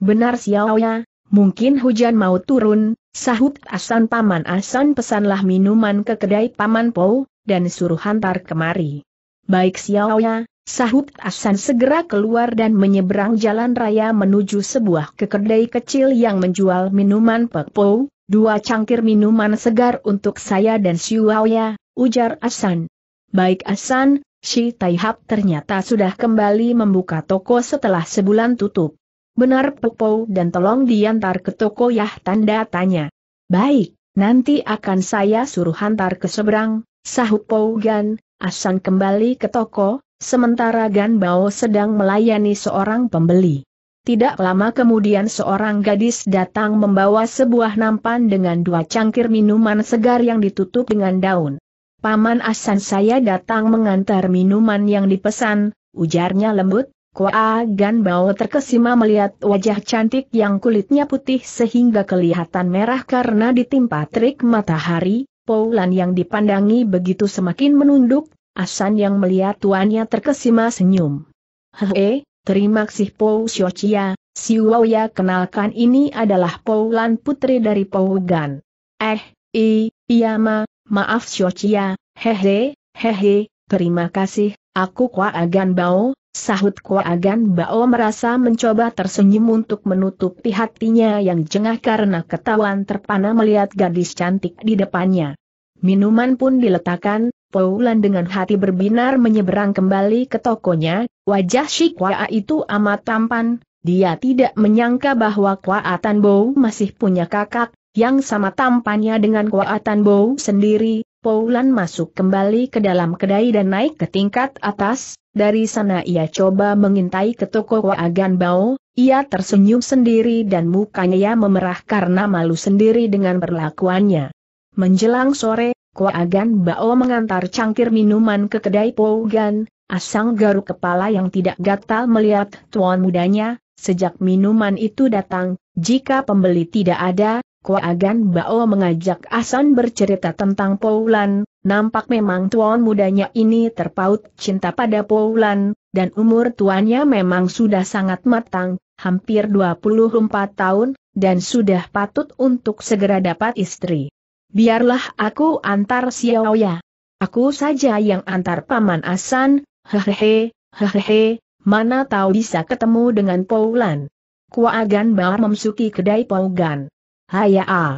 S1: Benar Xiaoya, mungkin hujan mau turun, Sahut Asan Paman Asan pesanlah minuman ke kedai Paman Po, dan suruh hantar kemari. Baik Xiaoya, sahut Asan segera keluar dan menyeberang jalan raya menuju sebuah kedai kecil yang menjual minuman Pek Po. dua cangkir minuman segar untuk saya dan Xiaoya, ujar Asan. Baik Asan, Shi Taihap ternyata sudah kembali membuka toko setelah sebulan tutup. Benar Popo, dan tolong diantar ke toko ya. tanda tanya. Baik, nanti akan saya suruh hantar ke seberang, sahut Pou Gan, Asan kembali ke toko, sementara Gan Bao sedang melayani seorang pembeli. Tidak lama kemudian seorang gadis datang membawa sebuah nampan dengan dua cangkir minuman segar yang ditutup dengan daun. Paman Asan saya datang mengantar minuman yang dipesan, ujarnya lembut, Koa Gan Bao terkesima melihat wajah cantik yang kulitnya putih sehingga kelihatan merah karena ditimpa terik matahari, Poulan yang dipandangi begitu semakin menunduk, Asan yang melihat tuannya terkesima senyum. Hehe, terima kasih Pou Xiochia, si ya kenalkan ini adalah Poulan putri dari Pou Gan. Eh, i, iya ma, maaf Xiochia, hehe, hehe, terima kasih, aku Koa Gan Bao, Sahut Agan Bao merasa mencoba tersenyum untuk menutupi hatinya yang jengah karena ketahuan terpana melihat gadis cantik di depannya. Minuman pun diletakkan, Poulan dengan hati berbinar menyeberang kembali ke tokonya, wajah si Kwa itu amat tampan, dia tidak menyangka bahwa Kwa Tan Bo masih punya kakak, yang sama tampannya dengan Kwa Tan Bo sendiri, Paulan masuk kembali ke dalam kedai dan naik ke tingkat atas, dari sana ia coba mengintai ke toko Waagan Bao, ia tersenyum sendiri dan mukanya ia memerah karena malu sendiri dengan perlakuannya. Menjelang sore, Kuagan Bao mengantar cangkir minuman ke kedai Pougan, asang garuk kepala yang tidak gatal melihat tuan mudanya, sejak minuman itu datang, jika pembeli tidak ada, Agan Bao mengajak Asan bercerita tentang Paulan. nampak memang tuan mudanya ini terpaut cinta pada Paulan, dan umur tuannya memang sudah sangat matang, hampir 24 tahun, dan sudah patut untuk segera dapat istri. Biarlah aku antar Xiao Xiaoya. Aku saja yang antar Paman Asan, hehehe, hehehe, mana tahu bisa ketemu dengan Poulan. Agan Bao memasuki kedai Paulan. Haya a. Ah.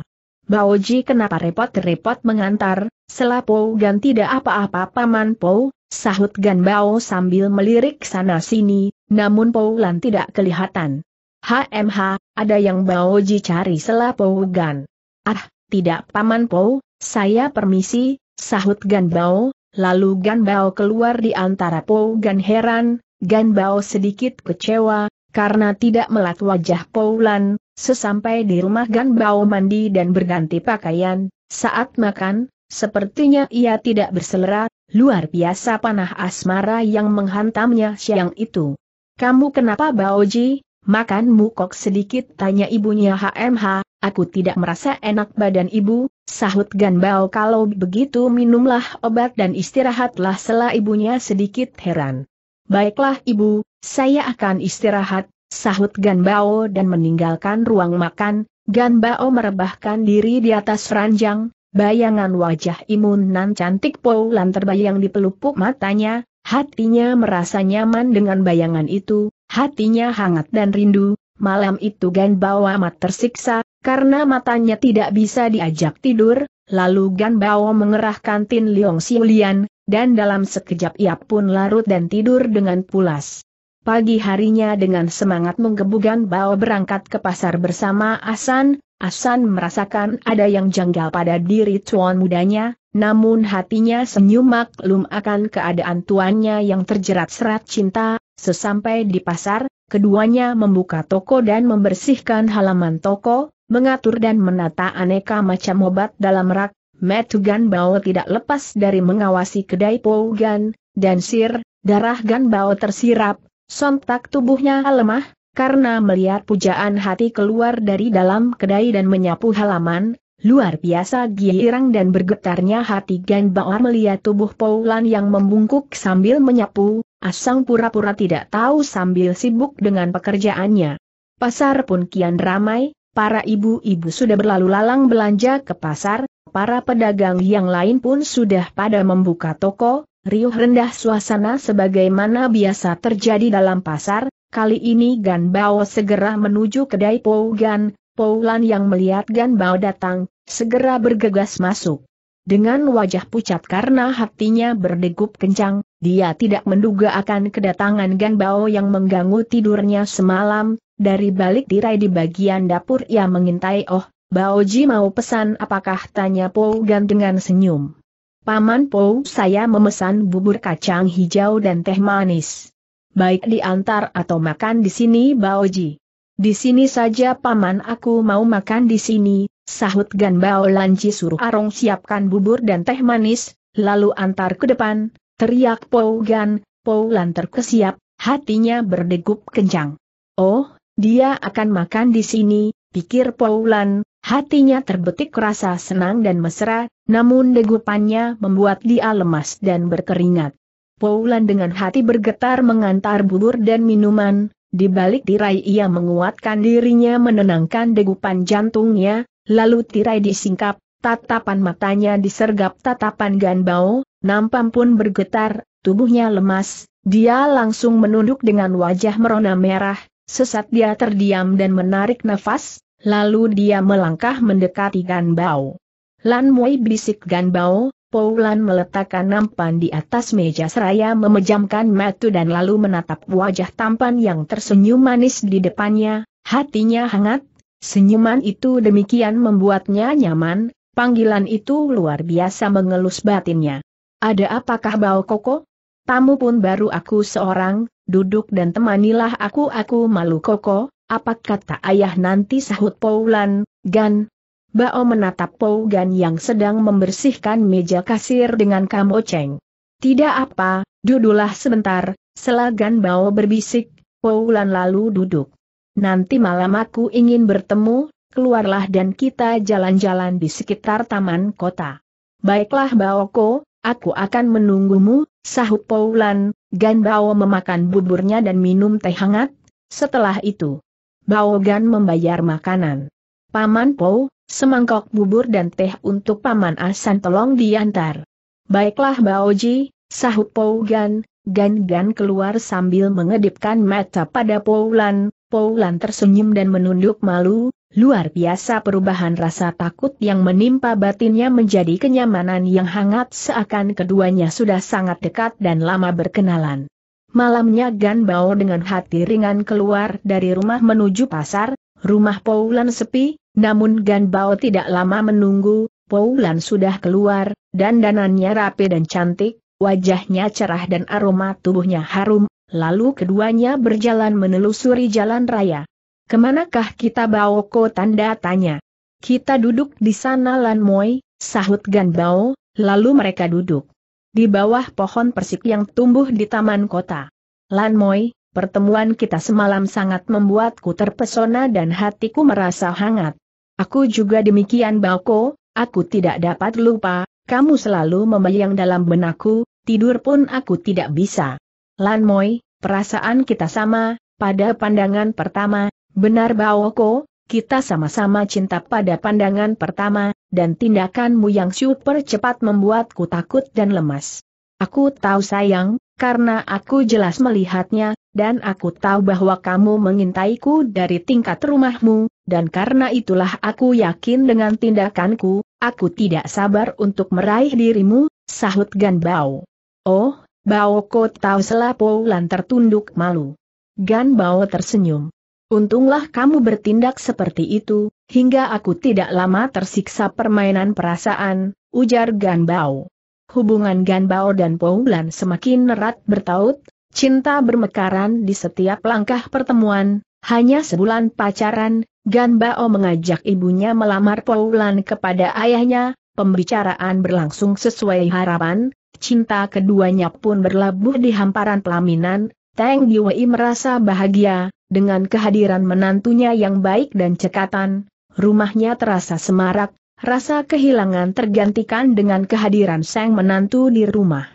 S1: Baoji kenapa repot-repot mengantar, selapo gan tidak apa-apa paman po, sahut Gan Bao sambil melirik sana-sini, namun po Lan tidak kelihatan. HMH, ada yang Baoji cari selapo gan. Ah, tidak paman po, saya permisi, sahut Gan Bao, lalu Gan Bao keluar di antara po Gan heran, Gan Bao sedikit kecewa, karena tidak melat wajah lan, Sesampai di rumah Gan Bao mandi dan berganti pakaian, saat makan, sepertinya ia tidak berselera, luar biasa panah asmara yang menghantamnya siang itu. Kamu kenapa Ji? makan mukok sedikit tanya ibunya HMH, aku tidak merasa enak badan ibu, sahut Gan Bao kalau begitu minumlah obat dan istirahatlah sela ibunya sedikit heran. Baiklah ibu, saya akan istirahat, sahut Ganbao dan meninggalkan ruang makan, Ganbao merebahkan diri di atas ranjang, bayangan wajah imunan cantik Poulan terbayang di pelupuk matanya, hatinya merasa nyaman dengan bayangan itu, hatinya hangat dan rindu, malam itu Ganbao amat tersiksa, karena matanya tidak bisa diajak tidur, lalu Ganbao mengerahkan Tin Liong Siulian, dan dalam sekejap ia pun larut dan tidur dengan pulas. Pagi harinya dengan semangat menggebugan Bao berangkat ke pasar bersama Asan, Asan merasakan ada yang janggal pada diri tuan mudanya, namun hatinya senyum maklum akan keadaan tuannya yang terjerat serat cinta, sesampai di pasar, keduanya membuka toko dan membersihkan halaman toko, mengatur dan menata aneka macam obat dalam rak, Metugan Bao tidak lepas dari mengawasi kedai Pougan, dan sir, darah Gan Bao tersirap, Sontak tubuhnya lemah, karena melihat pujaan hati keluar dari dalam kedai dan menyapu halaman, luar biasa girang dan bergetarnya hati Gan Baor melihat tubuh Paulan yang membungkuk sambil menyapu, Asang pura-pura tidak tahu sambil sibuk dengan pekerjaannya. Pasar pun kian ramai, para ibu-ibu sudah berlalu lalang belanja ke pasar, para pedagang yang lain pun sudah pada membuka toko, riuh rendah suasana sebagaimana biasa terjadi dalam pasar, kali ini Gan Bao segera menuju kedai Pou Gan, Pou Lan yang melihat Gan Bao datang, segera bergegas masuk. Dengan wajah pucat karena hatinya berdegup kencang, dia tidak menduga akan kedatangan Gan Bao yang mengganggu tidurnya semalam, dari balik tirai di bagian dapur ia mengintai Oh, Bao Ji mau pesan apakah tanya Pou Gan dengan senyum. Paman Po, saya memesan bubur kacang hijau dan teh manis. Baik diantar atau makan di sini Baoji. Di sini saja paman aku mau makan di sini, sahut Gan Bao Lanci suruh Arong siapkan bubur dan teh manis, lalu antar ke depan, teriak Po Gan, Po Lan terkesiap, hatinya berdegup kencang. Oh, dia akan makan di sini, pikir Po Lan, Hatinya terbetik rasa senang dan mesra, namun degupannya membuat dia lemas dan berkeringat. Poulan dengan hati bergetar mengantar bubur dan minuman, di balik tirai ia menguatkan dirinya menenangkan degupan jantungnya, lalu tirai disingkap, tatapan matanya disergap tatapan Ganbao, nampam pun bergetar, tubuhnya lemas, dia langsung menunduk dengan wajah merona merah, sesat dia terdiam dan menarik nafas, Lalu dia melangkah mendekati Gan Bao. Lan Mui bisik Gan Bao, Poulan meletakkan nampan di atas meja seraya memejamkan mata dan lalu menatap wajah tampan yang tersenyum manis di depannya, hatinya hangat, senyuman itu demikian membuatnya nyaman, panggilan itu luar biasa mengelus batinnya. Ada apakah Bao Koko? Tamu pun baru aku seorang, duduk dan temanilah aku aku malu Koko, apa kata ayah nanti sahut Paulan, Gan? Bao menatap Pougan yang sedang membersihkan meja kasir dengan kamoceng. Tidak apa, dudulah sebentar, selagan Bao berbisik, paulan lalu duduk. Nanti malam aku ingin bertemu, keluarlah dan kita jalan-jalan di sekitar taman kota. Baiklah Baoko, aku akan menunggumu, sahut paulan Gan Bao memakan buburnya dan minum teh hangat, setelah itu, Baogan membayar makanan. Paman Po, semangkok bubur dan teh untuk Paman Asan tolong diantar. Baiklah Baoji, sahut Pougan, Gan-Gan keluar sambil mengedipkan mata pada Poulan, Poulan tersenyum dan menunduk malu, luar biasa perubahan rasa takut yang menimpa batinnya menjadi kenyamanan yang hangat seakan keduanya sudah sangat dekat dan lama berkenalan. Malamnya Gan Bao dengan hati ringan keluar dari rumah menuju pasar, rumah Poulan sepi, namun Gan Bao tidak lama menunggu, Poulan sudah keluar, dan danannya rapi dan cantik, wajahnya cerah dan aroma tubuhnya harum, lalu keduanya berjalan menelusuri jalan raya. Kemanakah kita bawa Ko tanda tanya? Kita duduk di sana Lan Moi, sahut Gan Bao, lalu mereka duduk. Di bawah pohon persik yang tumbuh di taman kota. Lan Moi, pertemuan kita semalam sangat membuatku terpesona dan hatiku merasa hangat. Aku juga demikian Bako, aku tidak dapat lupa, kamu selalu membayang dalam benakku, tidur pun aku tidak bisa. Lan Moi, perasaan kita sama, pada pandangan pertama, benar Bako, kita sama-sama cinta pada pandangan pertama, dan tindakanmu yang super cepat membuatku takut dan lemas. Aku tahu sayang, karena aku jelas melihatnya, dan aku tahu bahwa kamu mengintaiku dari tingkat rumahmu, dan karena itulah aku yakin dengan tindakanku, aku tidak sabar untuk meraih dirimu, sahut Gan Bao. Oh, Bao kau tahu selapau lantar tertunduk malu. Gan Bao tersenyum. Untunglah kamu bertindak seperti itu, hingga aku tidak lama tersiksa permainan perasaan, ujar Ganbao. Hubungan Ganbao dan Poulan semakin erat bertaut, cinta bermekaran di setiap langkah pertemuan, hanya sebulan pacaran, Ganbao mengajak ibunya melamar Poulan kepada ayahnya, pembicaraan berlangsung sesuai harapan, cinta keduanya pun berlabuh di hamparan pelaminan, Tang Yui merasa bahagia, dengan kehadiran menantunya yang baik dan cekatan, rumahnya terasa semarak, rasa kehilangan tergantikan dengan kehadiran sang menantu di rumah.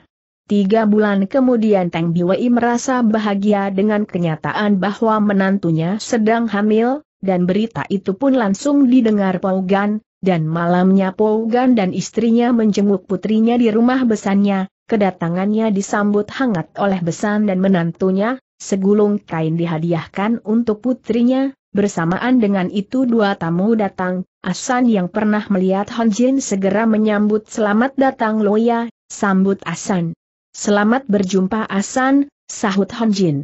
S1: Tiga bulan kemudian Teng Biwei merasa bahagia dengan kenyataan bahwa menantunya sedang hamil, dan berita itu pun langsung didengar Gan, dan malamnya Gan dan istrinya menjenguk putrinya di rumah besannya, kedatangannya disambut hangat oleh besan dan menantunya, Segulung kain dihadiahkan untuk putrinya, bersamaan dengan itu dua tamu datang, Asan yang pernah melihat Han Jin segera menyambut selamat datang Loya, sambut Asan. Selamat berjumpa Asan, sahut Han Jin.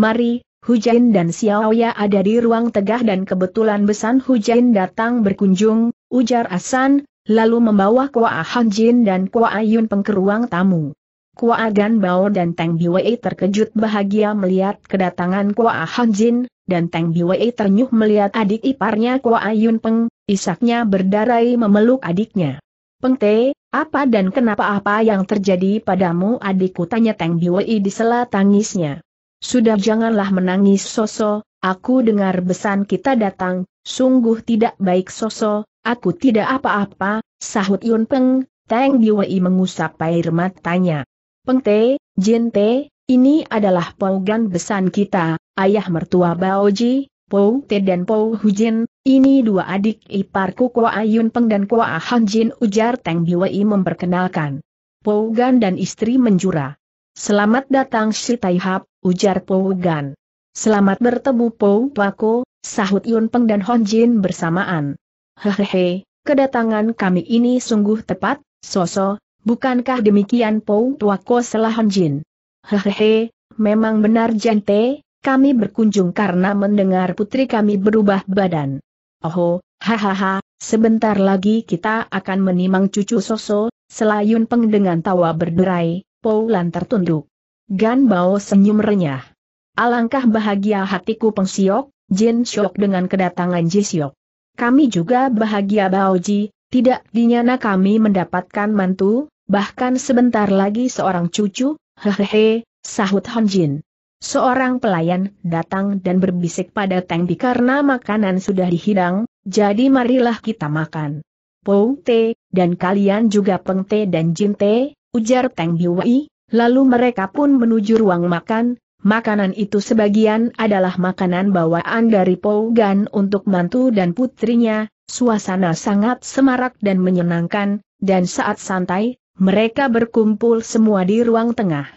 S1: Mari, Hujain dan Xiaoya ada di ruang tegah dan kebetulan besan Hujain datang berkunjung, ujar Asan, lalu membawa kuah Han Jin dan kuah Yun pengkeruang tamu. Kua Agan Bao dan Teng Biwei terkejut bahagia melihat kedatangan Kua Hanjin, dan Teng Biwei ternyuh melihat adik iparnya Kua Yun Peng, isaknya berdarai memeluk adiknya. Peng Pengte, apa dan kenapa apa yang terjadi padamu adikku tanya Teng Biwei di sela tangisnya. Sudah janganlah menangis Soso, aku dengar besan kita datang, sungguh tidak baik Soso, aku tidak apa-apa, sahut Yun Peng, Teng Biwei mengusap air matanya. Pengte, Jente, ini adalah Pogan besan kita, ayah mertua Baoji, Po Te dan Pou Hujin, ini dua adik iparku Kua Ayun Peng dan Kua Ahan Jin, ujar Teng Biwei memperkenalkan. Gan dan istri menjura. Selamat datang Tai Taihap, ujar Gan. Selamat bertemu Po Pako, sahut Yun Peng dan Jin bersamaan. Hehehe, kedatangan kami ini sungguh tepat, sosok. Bukankah demikian Pou Tuako Selahan Jin? Hehehe, memang benar Jente. kami berkunjung karena mendengar putri kami berubah badan. Oh, hahaha, sebentar lagi kita akan menimang cucu Soso, selayun peng dengan tawa berderai, Pou Lan tertunduk. Gan Bao senyum renyah. Alangkah bahagia hatiku Peng Siok, Jin Siok dengan kedatangan Ji Siok. Kami juga bahagia Bao Ji, tidak dinyana kami mendapatkan mantu, Bahkan sebentar lagi seorang cucu, hehehe, sahut Hanjin. Seorang pelayan datang dan berbisik pada Teng Bi karena makanan sudah dihidang, jadi marilah kita makan. Pou Te, dan kalian juga Peng Te dan Jin Te, ujar Teng Bi Wai, lalu mereka pun menuju ruang makan, makanan itu sebagian adalah makanan bawaan dari Pou Gan untuk mantu dan putrinya, suasana sangat semarak dan menyenangkan, dan saat santai, mereka berkumpul semua di ruang tengah.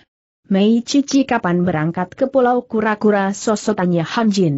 S1: Mei Cici kapan berangkat ke Pulau Kura-Kura sosok tanya Han Jin.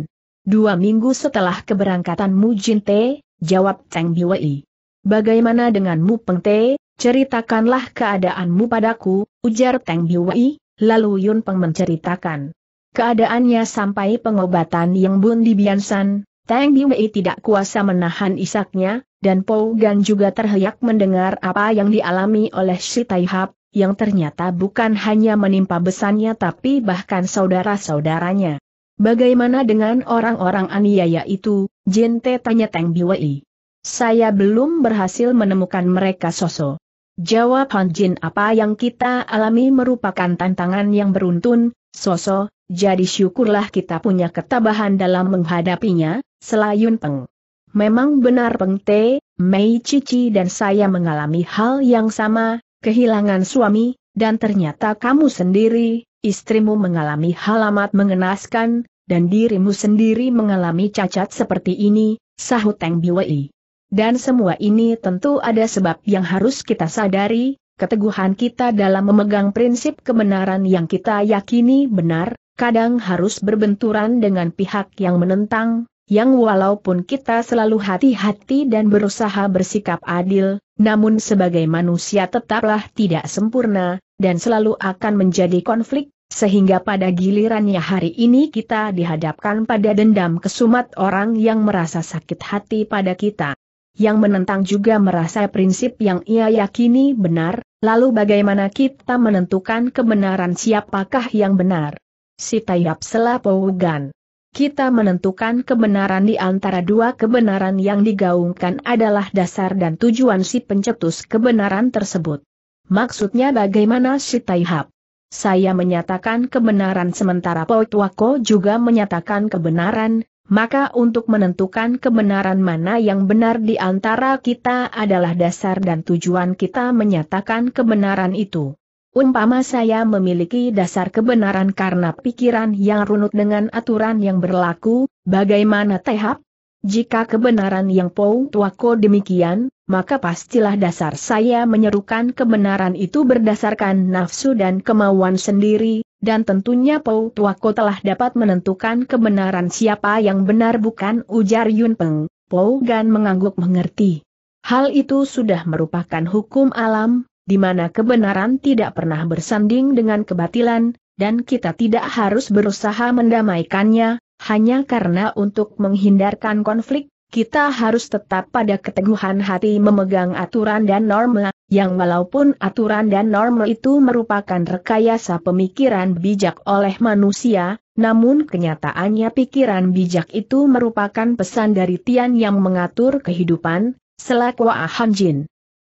S1: Dua minggu setelah keberangkatan Mu Jin Te, jawab Cheng Biwei. Bagaimana denganmu Peng Te, ceritakanlah keadaanmu padaku, ujar Tang Biwei, lalu Yun Peng menceritakan. Keadaannya sampai pengobatan yang Bun di Biansan, Teng Biwei tidak kuasa menahan isaknya, dan Gan juga terhayak mendengar apa yang dialami oleh si Taihap, yang ternyata bukan hanya menimpa besannya tapi bahkan saudara-saudaranya. Bagaimana dengan orang-orang aniaya itu, Jente tanya Teng Biwei. Saya belum berhasil menemukan mereka Soso. Jawab Han Jin apa yang kita alami merupakan tantangan yang beruntun, Soso. jadi syukurlah kita punya ketabahan dalam menghadapinya, selayun peng. Memang benar Pengte, Mei Cici dan saya mengalami hal yang sama, kehilangan suami, dan ternyata kamu sendiri, istrimu mengalami hal amat mengenaskan, dan dirimu sendiri mengalami cacat seperti ini, sahut Teng Biwei. Dan semua ini tentu ada sebab yang harus kita sadari, keteguhan kita dalam memegang prinsip kebenaran yang kita yakini benar, kadang harus berbenturan dengan pihak yang menentang, yang walaupun kita selalu hati-hati dan berusaha bersikap adil, namun sebagai manusia tetaplah tidak sempurna, dan selalu akan menjadi konflik, sehingga pada gilirannya hari ini kita dihadapkan pada dendam kesumat orang yang merasa sakit hati pada kita. Yang menentang juga merasa prinsip yang ia yakini benar, lalu bagaimana kita menentukan kebenaran siapakah yang benar? Si Tayap Selapogan kita menentukan kebenaran di antara dua kebenaran yang digaungkan adalah dasar dan tujuan si pencetus kebenaran tersebut. Maksudnya bagaimana si Taihab? Saya menyatakan kebenaran sementara Wako juga menyatakan kebenaran, maka untuk menentukan kebenaran mana yang benar di antara kita adalah dasar dan tujuan kita menyatakan kebenaran itu. Umpama saya memiliki dasar kebenaran karena pikiran yang runut dengan aturan yang berlaku, bagaimana tehap? Jika kebenaran yang Pou Tuako demikian, maka pastilah dasar saya menyerukan kebenaran itu berdasarkan nafsu dan kemauan sendiri, dan tentunya Pou Tuako telah dapat menentukan kebenaran siapa yang benar bukan ujar Yun Peng. Pou Gan mengangguk mengerti. Hal itu sudah merupakan hukum alam, di mana kebenaran tidak pernah bersanding dengan kebatilan, dan kita tidak harus berusaha mendamaikannya, hanya karena untuk menghindarkan konflik, kita harus tetap pada keteguhan hati memegang aturan dan norma, yang walaupun aturan dan norma itu merupakan rekayasa pemikiran bijak oleh manusia, namun kenyataannya pikiran bijak itu merupakan pesan dari Tian yang mengatur kehidupan, selaku Ahan Jin.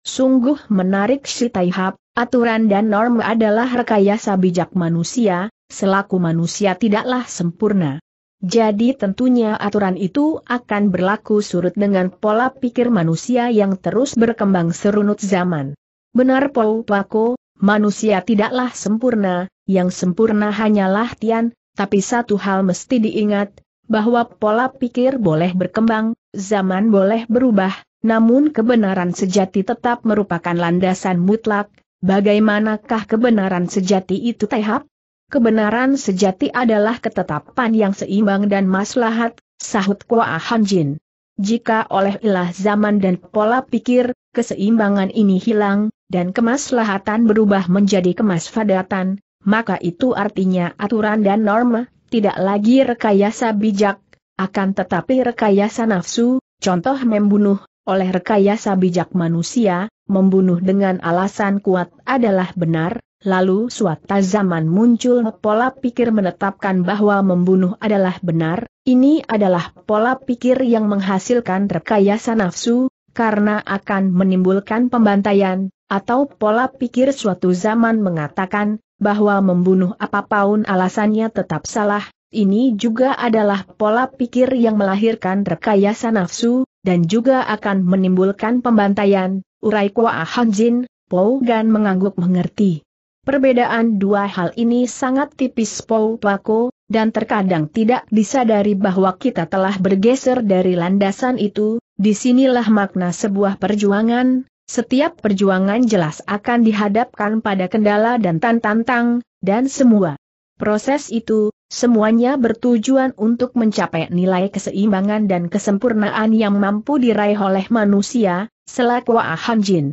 S1: Sungguh menarik si Taihap, aturan dan norma adalah rekayasa bijak manusia, selaku manusia tidaklah sempurna. Jadi tentunya aturan itu akan berlaku surut dengan pola pikir manusia yang terus berkembang serunut zaman. Benar Paul Pako, manusia tidaklah sempurna, yang sempurna hanyalah Tian, tapi satu hal mesti diingat, bahwa pola pikir boleh berkembang, zaman boleh berubah, namun kebenaran sejati tetap merupakan landasan mutlak, bagaimanakah kebenaran sejati itu tehap? Kebenaran sejati adalah ketetapan yang seimbang dan maslahat, sahut Kwa Hanjin. Jika oleh ilah zaman dan pola pikir, keseimbangan ini hilang, dan kemaslahatan berubah menjadi kemasfadatan, maka itu artinya aturan dan norma, tidak lagi rekayasa bijak, akan tetapi rekayasa nafsu, contoh membunuh, oleh rekayasa bijak manusia, membunuh dengan alasan kuat adalah benar, lalu suatu zaman muncul pola pikir menetapkan bahwa membunuh adalah benar, ini adalah pola pikir yang menghasilkan rekayasa nafsu, karena akan menimbulkan pembantaian, atau pola pikir suatu zaman mengatakan, bahwa membunuh apapun alasannya tetap salah, ini juga adalah pola pikir yang melahirkan rekayasa nafsu, dan juga akan menimbulkan pembantaian, urai Kua Hanjin, Po Gan mengangguk mengerti. Perbedaan dua hal ini sangat tipis Po Pako, dan terkadang tidak disadari bahwa kita telah bergeser dari landasan itu, disinilah makna sebuah perjuangan, setiap perjuangan jelas akan dihadapkan pada kendala dan tantang, dan semua. Proses itu, Semuanya bertujuan untuk mencapai nilai keseimbangan dan kesempurnaan yang mampu diraih oleh manusia, selaku Ahan Jin.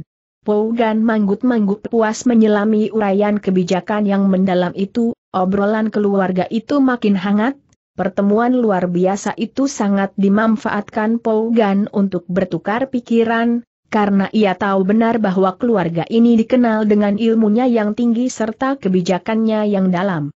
S1: Pougan manggut-manggut puas menyelami uraian kebijakan yang mendalam itu, obrolan keluarga itu makin hangat, pertemuan luar biasa itu sangat dimanfaatkan Pougan untuk bertukar pikiran, karena ia tahu benar bahwa keluarga ini dikenal dengan ilmunya yang tinggi serta kebijakannya yang dalam.